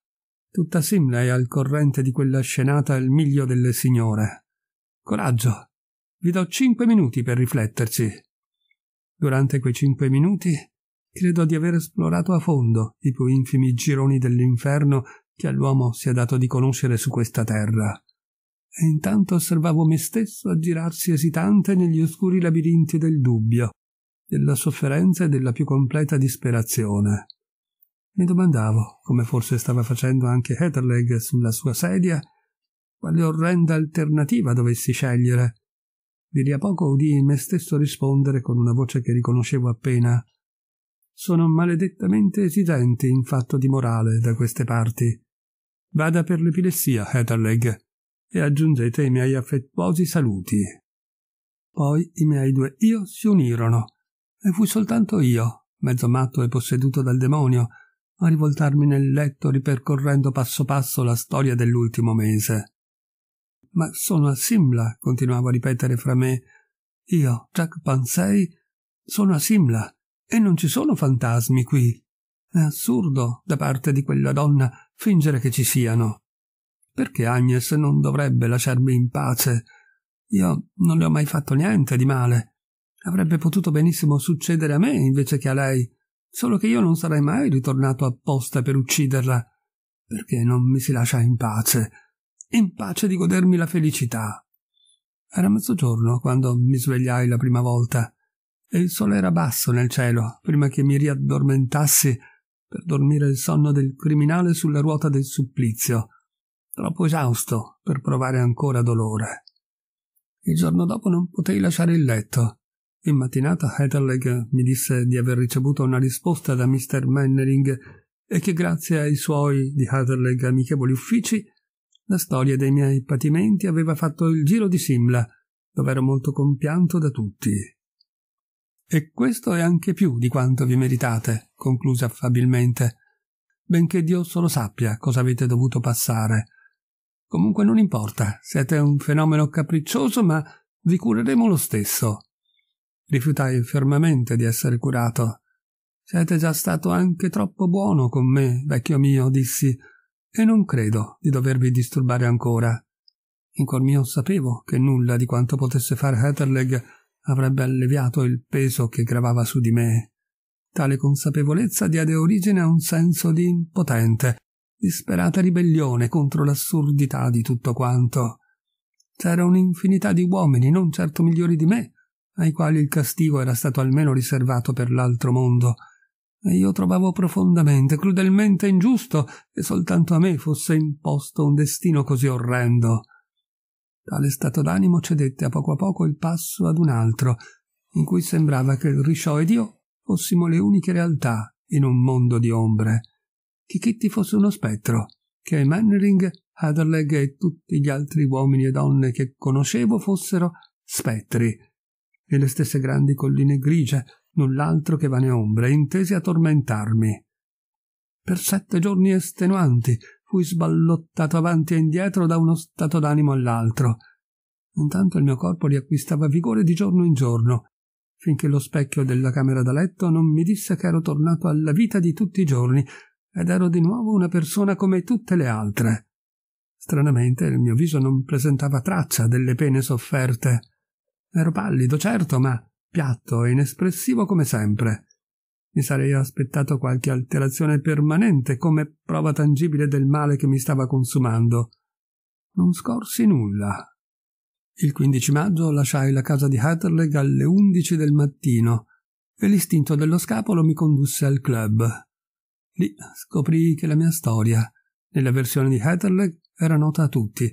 Tutta Simla è al corrente di quella scenata al miglio delle signore. Coraggio, vi do cinque minuti per rifletterci. Durante quei cinque minuti credo di aver esplorato a fondo i più infimi gironi dell'inferno che all'uomo sia dato di conoscere su questa terra. E intanto osservavo me stesso aggirarsi esitante negli oscuri labirinti del dubbio, della sofferenza e della più completa disperazione. Mi domandavo, come forse stava facendo anche Heatherleg sulla sua sedia, quale orrenda alternativa dovessi scegliere di lì a poco udii me stesso rispondere con una voce che riconoscevo appena. Sono maledettamente esigenti in fatto di morale da queste parti. Vada per l'epilessia, Heatherleg, e aggiungete i miei affettuosi saluti. Poi i miei due io si unirono, e fui soltanto io, mezzo matto e posseduto dal demonio, a rivoltarmi nel letto ripercorrendo passo passo la storia dell'ultimo mese. Ma sono a Simla, continuavo a ripetere fra me. Io, Jack Pansei, sono a Simla e non ci sono fantasmi qui. È assurdo da parte di quella donna fingere che ci siano. Perché Agnes non dovrebbe lasciarmi in pace? Io non le ho mai fatto niente di male. Avrebbe potuto benissimo succedere a me invece che a lei, solo che io non sarei mai ritornato apposta per ucciderla, perché non mi si lascia in pace in pace di godermi la felicità. Era mezzogiorno quando mi svegliai la prima volta e il sole era basso nel cielo prima che mi riaddormentassi per dormire il sonno del criminale sulla ruota del supplizio, troppo esausto per provare ancora dolore. Il giorno dopo non potei lasciare il letto. In mattinata Heatherleg mi disse di aver ricevuto una risposta da Mr. Mannering e che grazie ai suoi di Heatherleg amichevoli uffici la storia dei miei patimenti aveva fatto il giro di Simla, dove ero molto compianto da tutti. E questo è anche più di quanto vi meritate, concluse affabilmente, benché Dio solo sappia cosa avete dovuto passare. Comunque non importa, siete un fenomeno capriccioso, ma vi cureremo lo stesso. Rifiutai fermamente di essere curato. Siete già stato anche troppo buono con me, vecchio mio, dissi, e non credo di dovervi disturbare ancora. In cuor mio sapevo che nulla di quanto potesse fare Heterleg avrebbe alleviato il peso che gravava su di me. Tale consapevolezza diede origine a un senso di impotente, disperata ribellione contro l'assurdità di tutto quanto. C'era un'infinità di uomini, non certo migliori di me, ai quali il castigo era stato almeno riservato per l'altro mondo, e io trovavo profondamente, crudelmente ingiusto che soltanto a me fosse imposto un destino così orrendo. Tale stato d'animo cedette a poco a poco il passo ad un altro, in cui sembrava che il Risciò ed io fossimo le uniche realtà in un mondo di ombre, che Kitty fosse uno spettro, che Mannering, Haderleg e tutti gli altri uomini e donne che conoscevo fossero spettri, e le stesse grandi colline grigie, null'altro che vane ombre, intesi a tormentarmi. Per sette giorni estenuanti fui sballottato avanti e indietro da uno stato d'animo all'altro. Intanto il mio corpo riacquistava vigore di giorno in giorno, finché lo specchio della camera da letto non mi disse che ero tornato alla vita di tutti i giorni ed ero di nuovo una persona come tutte le altre. Stranamente il mio viso non presentava traccia delle pene sofferte. Ero pallido, certo, ma piatto e inespressivo come sempre. Mi sarei aspettato qualche alterazione permanente come prova tangibile del male che mi stava consumando. Non scorsi nulla. Il 15 maggio lasciai la casa di Hatterleg alle 11 del mattino e l'istinto dello scapolo mi condusse al club. Lì scoprì che la mia storia, nella versione di Hatterleg, era nota a tutti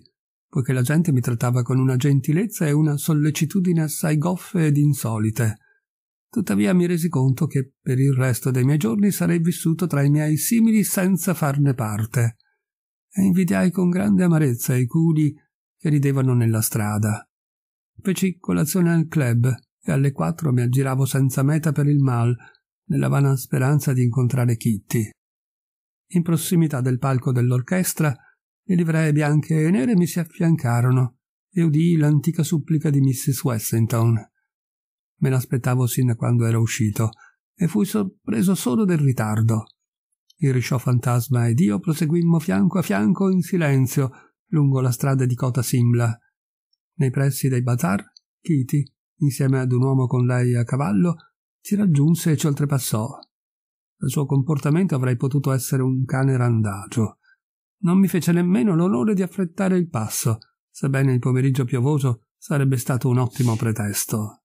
poiché la gente mi trattava con una gentilezza e una sollecitudine assai goffe ed insolite. Tuttavia mi resi conto che per il resto dei miei giorni sarei vissuto tra i miei simili senza farne parte, e invidiai con grande amarezza i culi che ridevano nella strada. Feci colazione al club e alle quattro mi aggiravo senza meta per il mal, nella vana speranza di incontrare Kitty. In prossimità del palco dell'orchestra le livree bianche e nere mi si affiancarono e udii l'antica supplica di Mrs. Westington. Me l'aspettavo sin da quando era uscito e fui sorpreso solo del ritardo. Il risciò fantasma ed io proseguimmo fianco a fianco in silenzio lungo la strada di Cota Simla. Nei pressi dei bazar, Kitty, insieme ad un uomo con lei a cavallo, ci raggiunse e ci oltrepassò. Dal suo comportamento avrei potuto essere un cane randagio non mi fece nemmeno l'onore di affrettare il passo, sebbene il pomeriggio piovoso sarebbe stato un ottimo pretesto.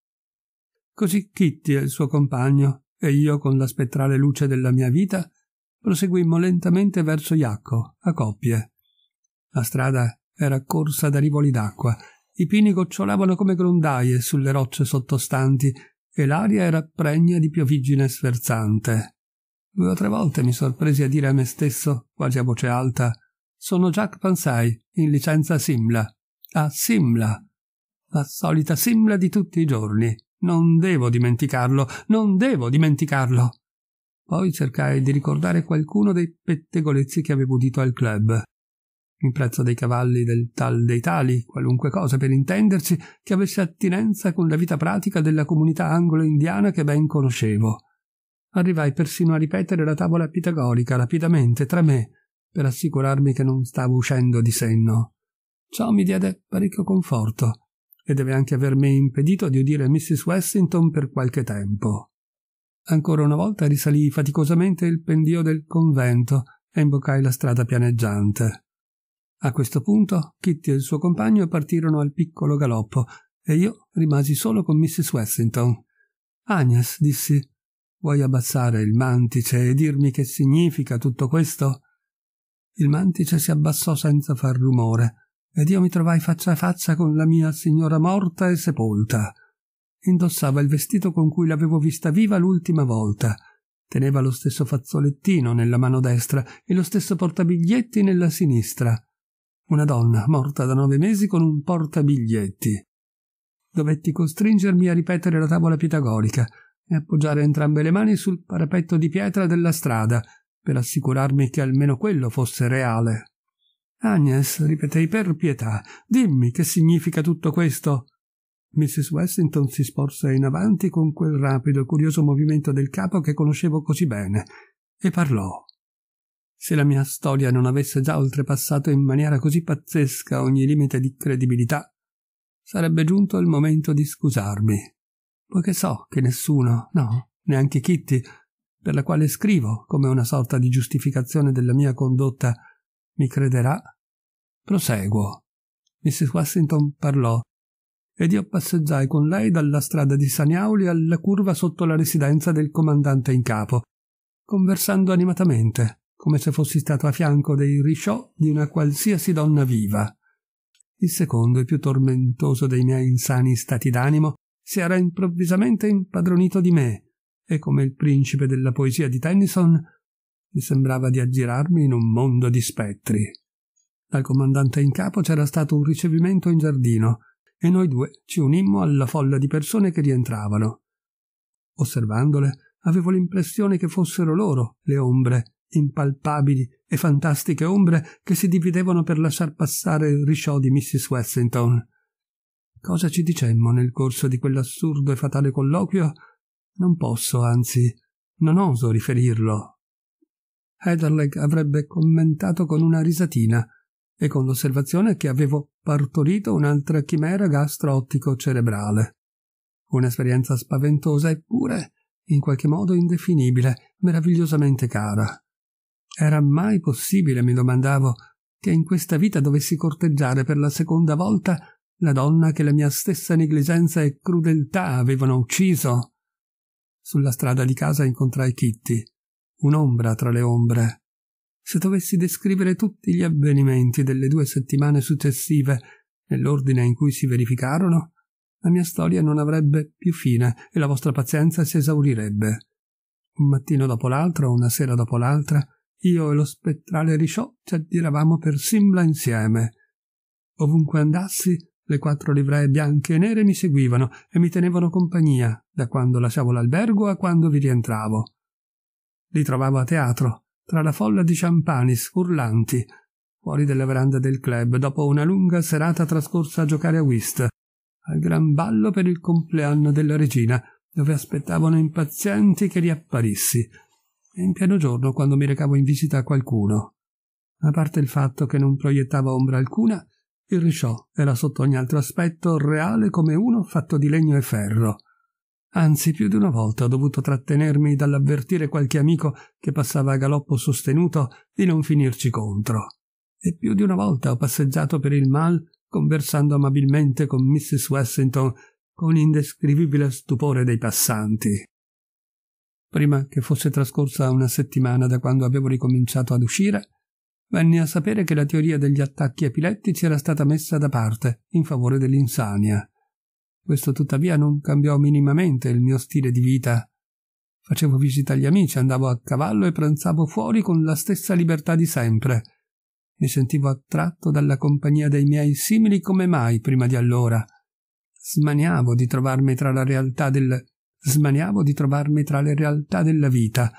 Così Kitty e il suo compagno, e io con la spettrale luce della mia vita, proseguimmo lentamente verso Iacco, a coppie. La strada era corsa da rivoli d'acqua, i pini gocciolavano come grondaie sulle rocce sottostanti e l'aria era pregna di piovigine sferzante. Due o tre volte mi sorpresi a dire a me stesso, quasi a voce alta, sono Jack Pansai, in licenza Simla. A Simla. La solita Simla di tutti i giorni. Non devo dimenticarlo, non devo dimenticarlo. Poi cercai di ricordare qualcuno dei pettegolezzi che avevo udito al club. Il prezzo dei cavalli del tal dei tali, qualunque cosa per intenderci, che avesse attinenza con la vita pratica della comunità anglo-indiana che ben conoscevo. Arrivai persino a ripetere la tavola pitagorica rapidamente tra me per assicurarmi che non stavo uscendo di senno. Ciò mi diede parecchio conforto e deve anche avermi impedito di udire Mrs. Westington per qualche tempo. Ancora una volta risalì faticosamente il pendio del convento e imboccai la strada pianeggiante. A questo punto Kitty e il suo compagno partirono al piccolo galoppo e io rimasi solo con Mrs. Westington. Agnes, dissi, vuoi abbassare il mantice e dirmi che significa tutto questo? Il mantice si abbassò senza far rumore, ed io mi trovai faccia a faccia con la mia signora morta e sepolta. Indossava il vestito con cui l'avevo vista viva l'ultima volta. Teneva lo stesso fazzolettino nella mano destra e lo stesso portabiglietti nella sinistra. Una donna morta da nove mesi con un portabiglietti. Dovetti costringermi a ripetere la tavola pitagorica e appoggiare entrambe le mani sul parapetto di pietra della strada per assicurarmi che almeno quello fosse reale. Agnes, ripetei per pietà, dimmi che significa tutto questo. Mrs. Westington si sporse in avanti con quel rapido e curioso movimento del capo che conoscevo così bene e parlò. Se la mia storia non avesse già oltrepassato in maniera così pazzesca ogni limite di credibilità, sarebbe giunto il momento di scusarmi, poiché so che nessuno, no, neanche Kitty, per la quale scrivo come una sorta di giustificazione della mia condotta, mi crederà? Proseguo. Mrs. Washington parlò ed io passeggiai con lei dalla strada di Saniauli alla curva sotto la residenza del comandante in capo, conversando animatamente, come se fossi stato a fianco dei risciò di una qualsiasi donna viva. Il secondo e più tormentoso dei miei insani stati d'animo si era improvvisamente impadronito di me e come il principe della poesia di Tennyson mi sembrava di aggirarmi in un mondo di spettri. Dal comandante in capo c'era stato un ricevimento in giardino e noi due ci unimmo alla folla di persone che rientravano. Osservandole avevo l'impressione che fossero loro le ombre, impalpabili e fantastiche ombre che si dividevano per lasciar passare il risciò di Mrs. Westington. Cosa ci dicemmo nel corso di quell'assurdo e fatale colloquio? Non posso, anzi, non oso riferirlo. Heatherleg avrebbe commentato con una risatina e con l'osservazione che avevo partorito un'altra chimera gastro ottico cerebrale. Un'esperienza spaventosa eppure, in qualche modo indefinibile, meravigliosamente cara. Era mai possibile, mi domandavo, che in questa vita dovessi corteggiare per la seconda volta la donna che la mia stessa negligenza e crudeltà avevano ucciso? Sulla strada di casa incontrai Kitty, un'ombra tra le ombre. Se dovessi descrivere tutti gli avvenimenti delle due settimane successive, nell'ordine in cui si verificarono, la mia storia non avrebbe più fine e la vostra pazienza si esaurirebbe. Un mattino dopo l'altro, una sera dopo l'altra, io e lo spettrale Risciò ci addiravamo per Simla insieme. Ovunque andassi, le quattro livree bianche e nere mi seguivano e mi tenevano compagnia da quando lasciavo l'albergo a quando vi rientravo. Li trovavo a teatro, tra la folla di ciampanis urlanti, fuori della veranda del club, dopo una lunga serata trascorsa a giocare a whist, al gran ballo per il compleanno della regina, dove aspettavano impazienti che riapparissi, e in pieno giorno quando mi recavo in visita a qualcuno. A parte il fatto che non proiettava ombra alcuna, il risciò era sotto ogni altro aspetto reale come uno fatto di legno e ferro. Anzi, più di una volta ho dovuto trattenermi dall'avvertire qualche amico che passava a galoppo sostenuto di non finirci contro. E più di una volta ho passeggiato per il mal conversando amabilmente con Mrs. Wessington con indescrivibile stupore dei passanti. Prima che fosse trascorsa una settimana da quando avevo ricominciato ad uscire, venni a sapere che la teoria degli attacchi epilettici era stata messa da parte in favore dell'insania. Questo tuttavia non cambiò minimamente il mio stile di vita. Facevo visita agli amici, andavo a cavallo e pranzavo fuori con la stessa libertà di sempre. Mi sentivo attratto dalla compagnia dei miei simili come mai prima di allora. Smaniavo di trovarmi tra la realtà del smaniavo di trovarmi tra le realtà della vita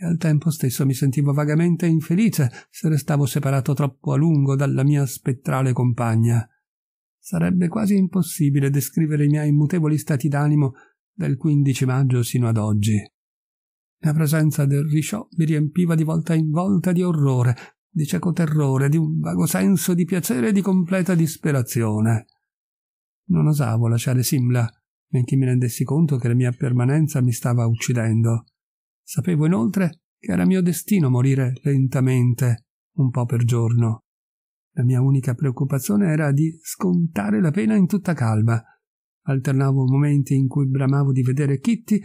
e al tempo stesso mi sentivo vagamente infelice se restavo separato troppo a lungo dalla mia spettrale compagna. Sarebbe quasi impossibile descrivere i miei mutevoli stati d'animo dal 15 maggio sino ad oggi. La presenza del risciò mi riempiva di volta in volta di orrore, di cieco terrore, di un vago senso di piacere e di completa disperazione. Non osavo lasciare Simla, benché mi rendessi conto che la mia permanenza mi stava uccidendo. Sapevo inoltre che era mio destino morire lentamente, un po' per giorno. La mia unica preoccupazione era di scontare la pena in tutta calma. Alternavo momenti in cui bramavo di vedere Kitty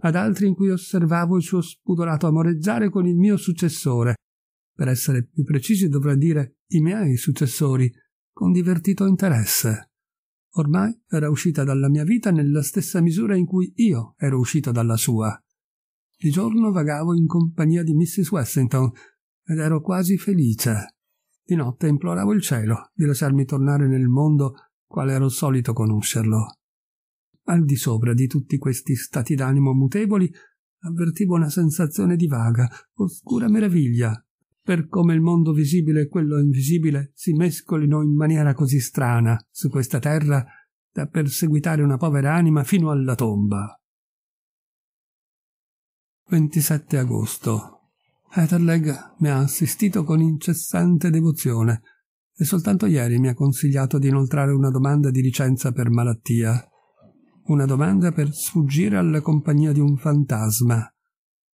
ad altri in cui osservavo il suo spudorato amoreggiare con il mio successore. Per essere più precisi dovrà dire i miei successori, con divertito interesse. Ormai era uscita dalla mia vita nella stessa misura in cui io ero uscito dalla sua. Di giorno vagavo in compagnia di Mrs. Westington ed ero quasi felice. Di notte imploravo il cielo di lasciarmi tornare nel mondo quale ero solito conoscerlo. Al di sopra di tutti questi stati d'animo mutevoli avvertivo una sensazione di vaga, oscura meraviglia per come il mondo visibile e quello invisibile si mescolino in maniera così strana su questa terra da perseguitare una povera anima fino alla tomba. 27 agosto. Etherleg mi ha assistito con incessante devozione e soltanto ieri mi ha consigliato di inoltrare una domanda di licenza per malattia. Una domanda per sfuggire alla compagnia di un fantasma.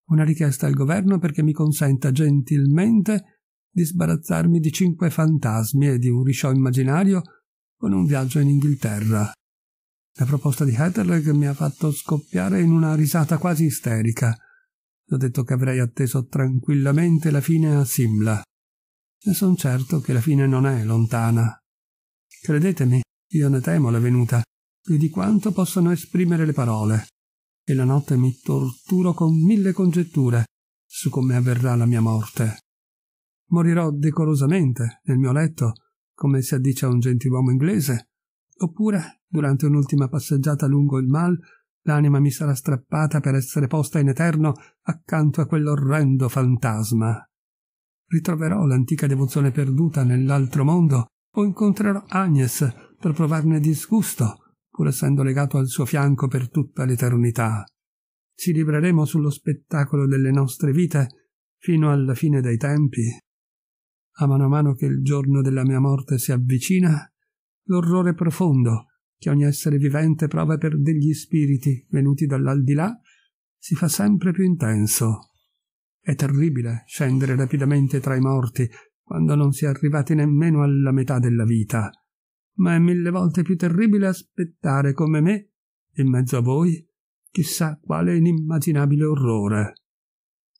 Una richiesta al governo perché mi consenta gentilmente di sbarazzarmi di cinque fantasmi e di un risciò immaginario con un viaggio in Inghilterra. La proposta di Heatherleg mi ha fatto scoppiare in una risata quasi isterica ho detto che avrei atteso tranquillamente la fine a Simla. E son certo che la fine non è lontana. Credetemi, io ne temo la venuta, più di quanto possano esprimere le parole. E la notte mi torturo con mille congetture su come avverrà la mia morte. Morirò decorosamente nel mio letto, come si addice a un gentiluomo inglese, oppure, durante un'ultima passeggiata lungo il mal, l'anima mi sarà strappata per essere posta in eterno accanto a quell'orrendo fantasma. Ritroverò l'antica devozione perduta nell'altro mondo o incontrerò Agnes per provarne disgusto, pur essendo legato al suo fianco per tutta l'eternità. Ci libreremo sullo spettacolo delle nostre vite fino alla fine dei tempi. A mano a mano che il giorno della mia morte si avvicina, l'orrore profondo che ogni essere vivente prova per degli spiriti venuti dall'aldilà, si fa sempre più intenso. È terribile scendere rapidamente tra i morti quando non si è arrivati nemmeno alla metà della vita, ma è mille volte più terribile aspettare come me, in mezzo a voi, chissà quale inimmaginabile orrore.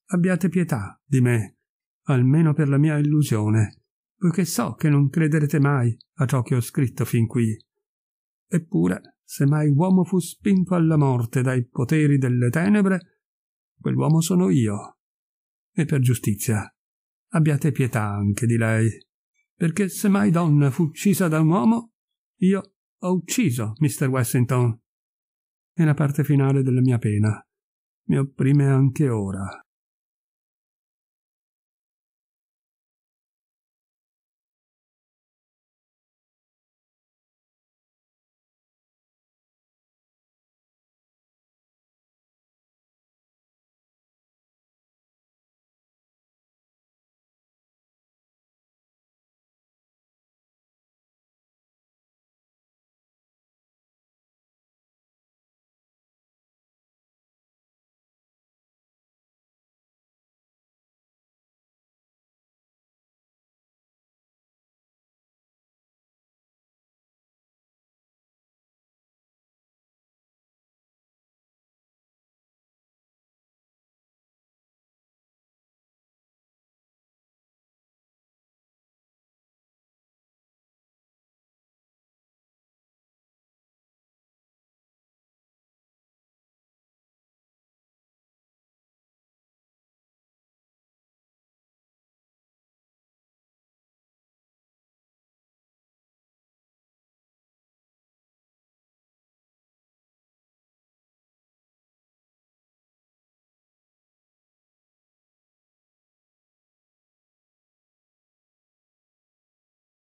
Abbiate pietà di me, almeno per la mia illusione, poiché so che non crederete mai a ciò che ho scritto fin qui. Eppure, se mai uomo fu spinto alla morte dai poteri delle tenebre, quell'uomo sono io. E per giustizia, abbiate pietà anche di lei, perché se mai donna fu uccisa da un uomo, io ho ucciso Mr. Wessington. E la parte finale della mia pena mi opprime anche ora.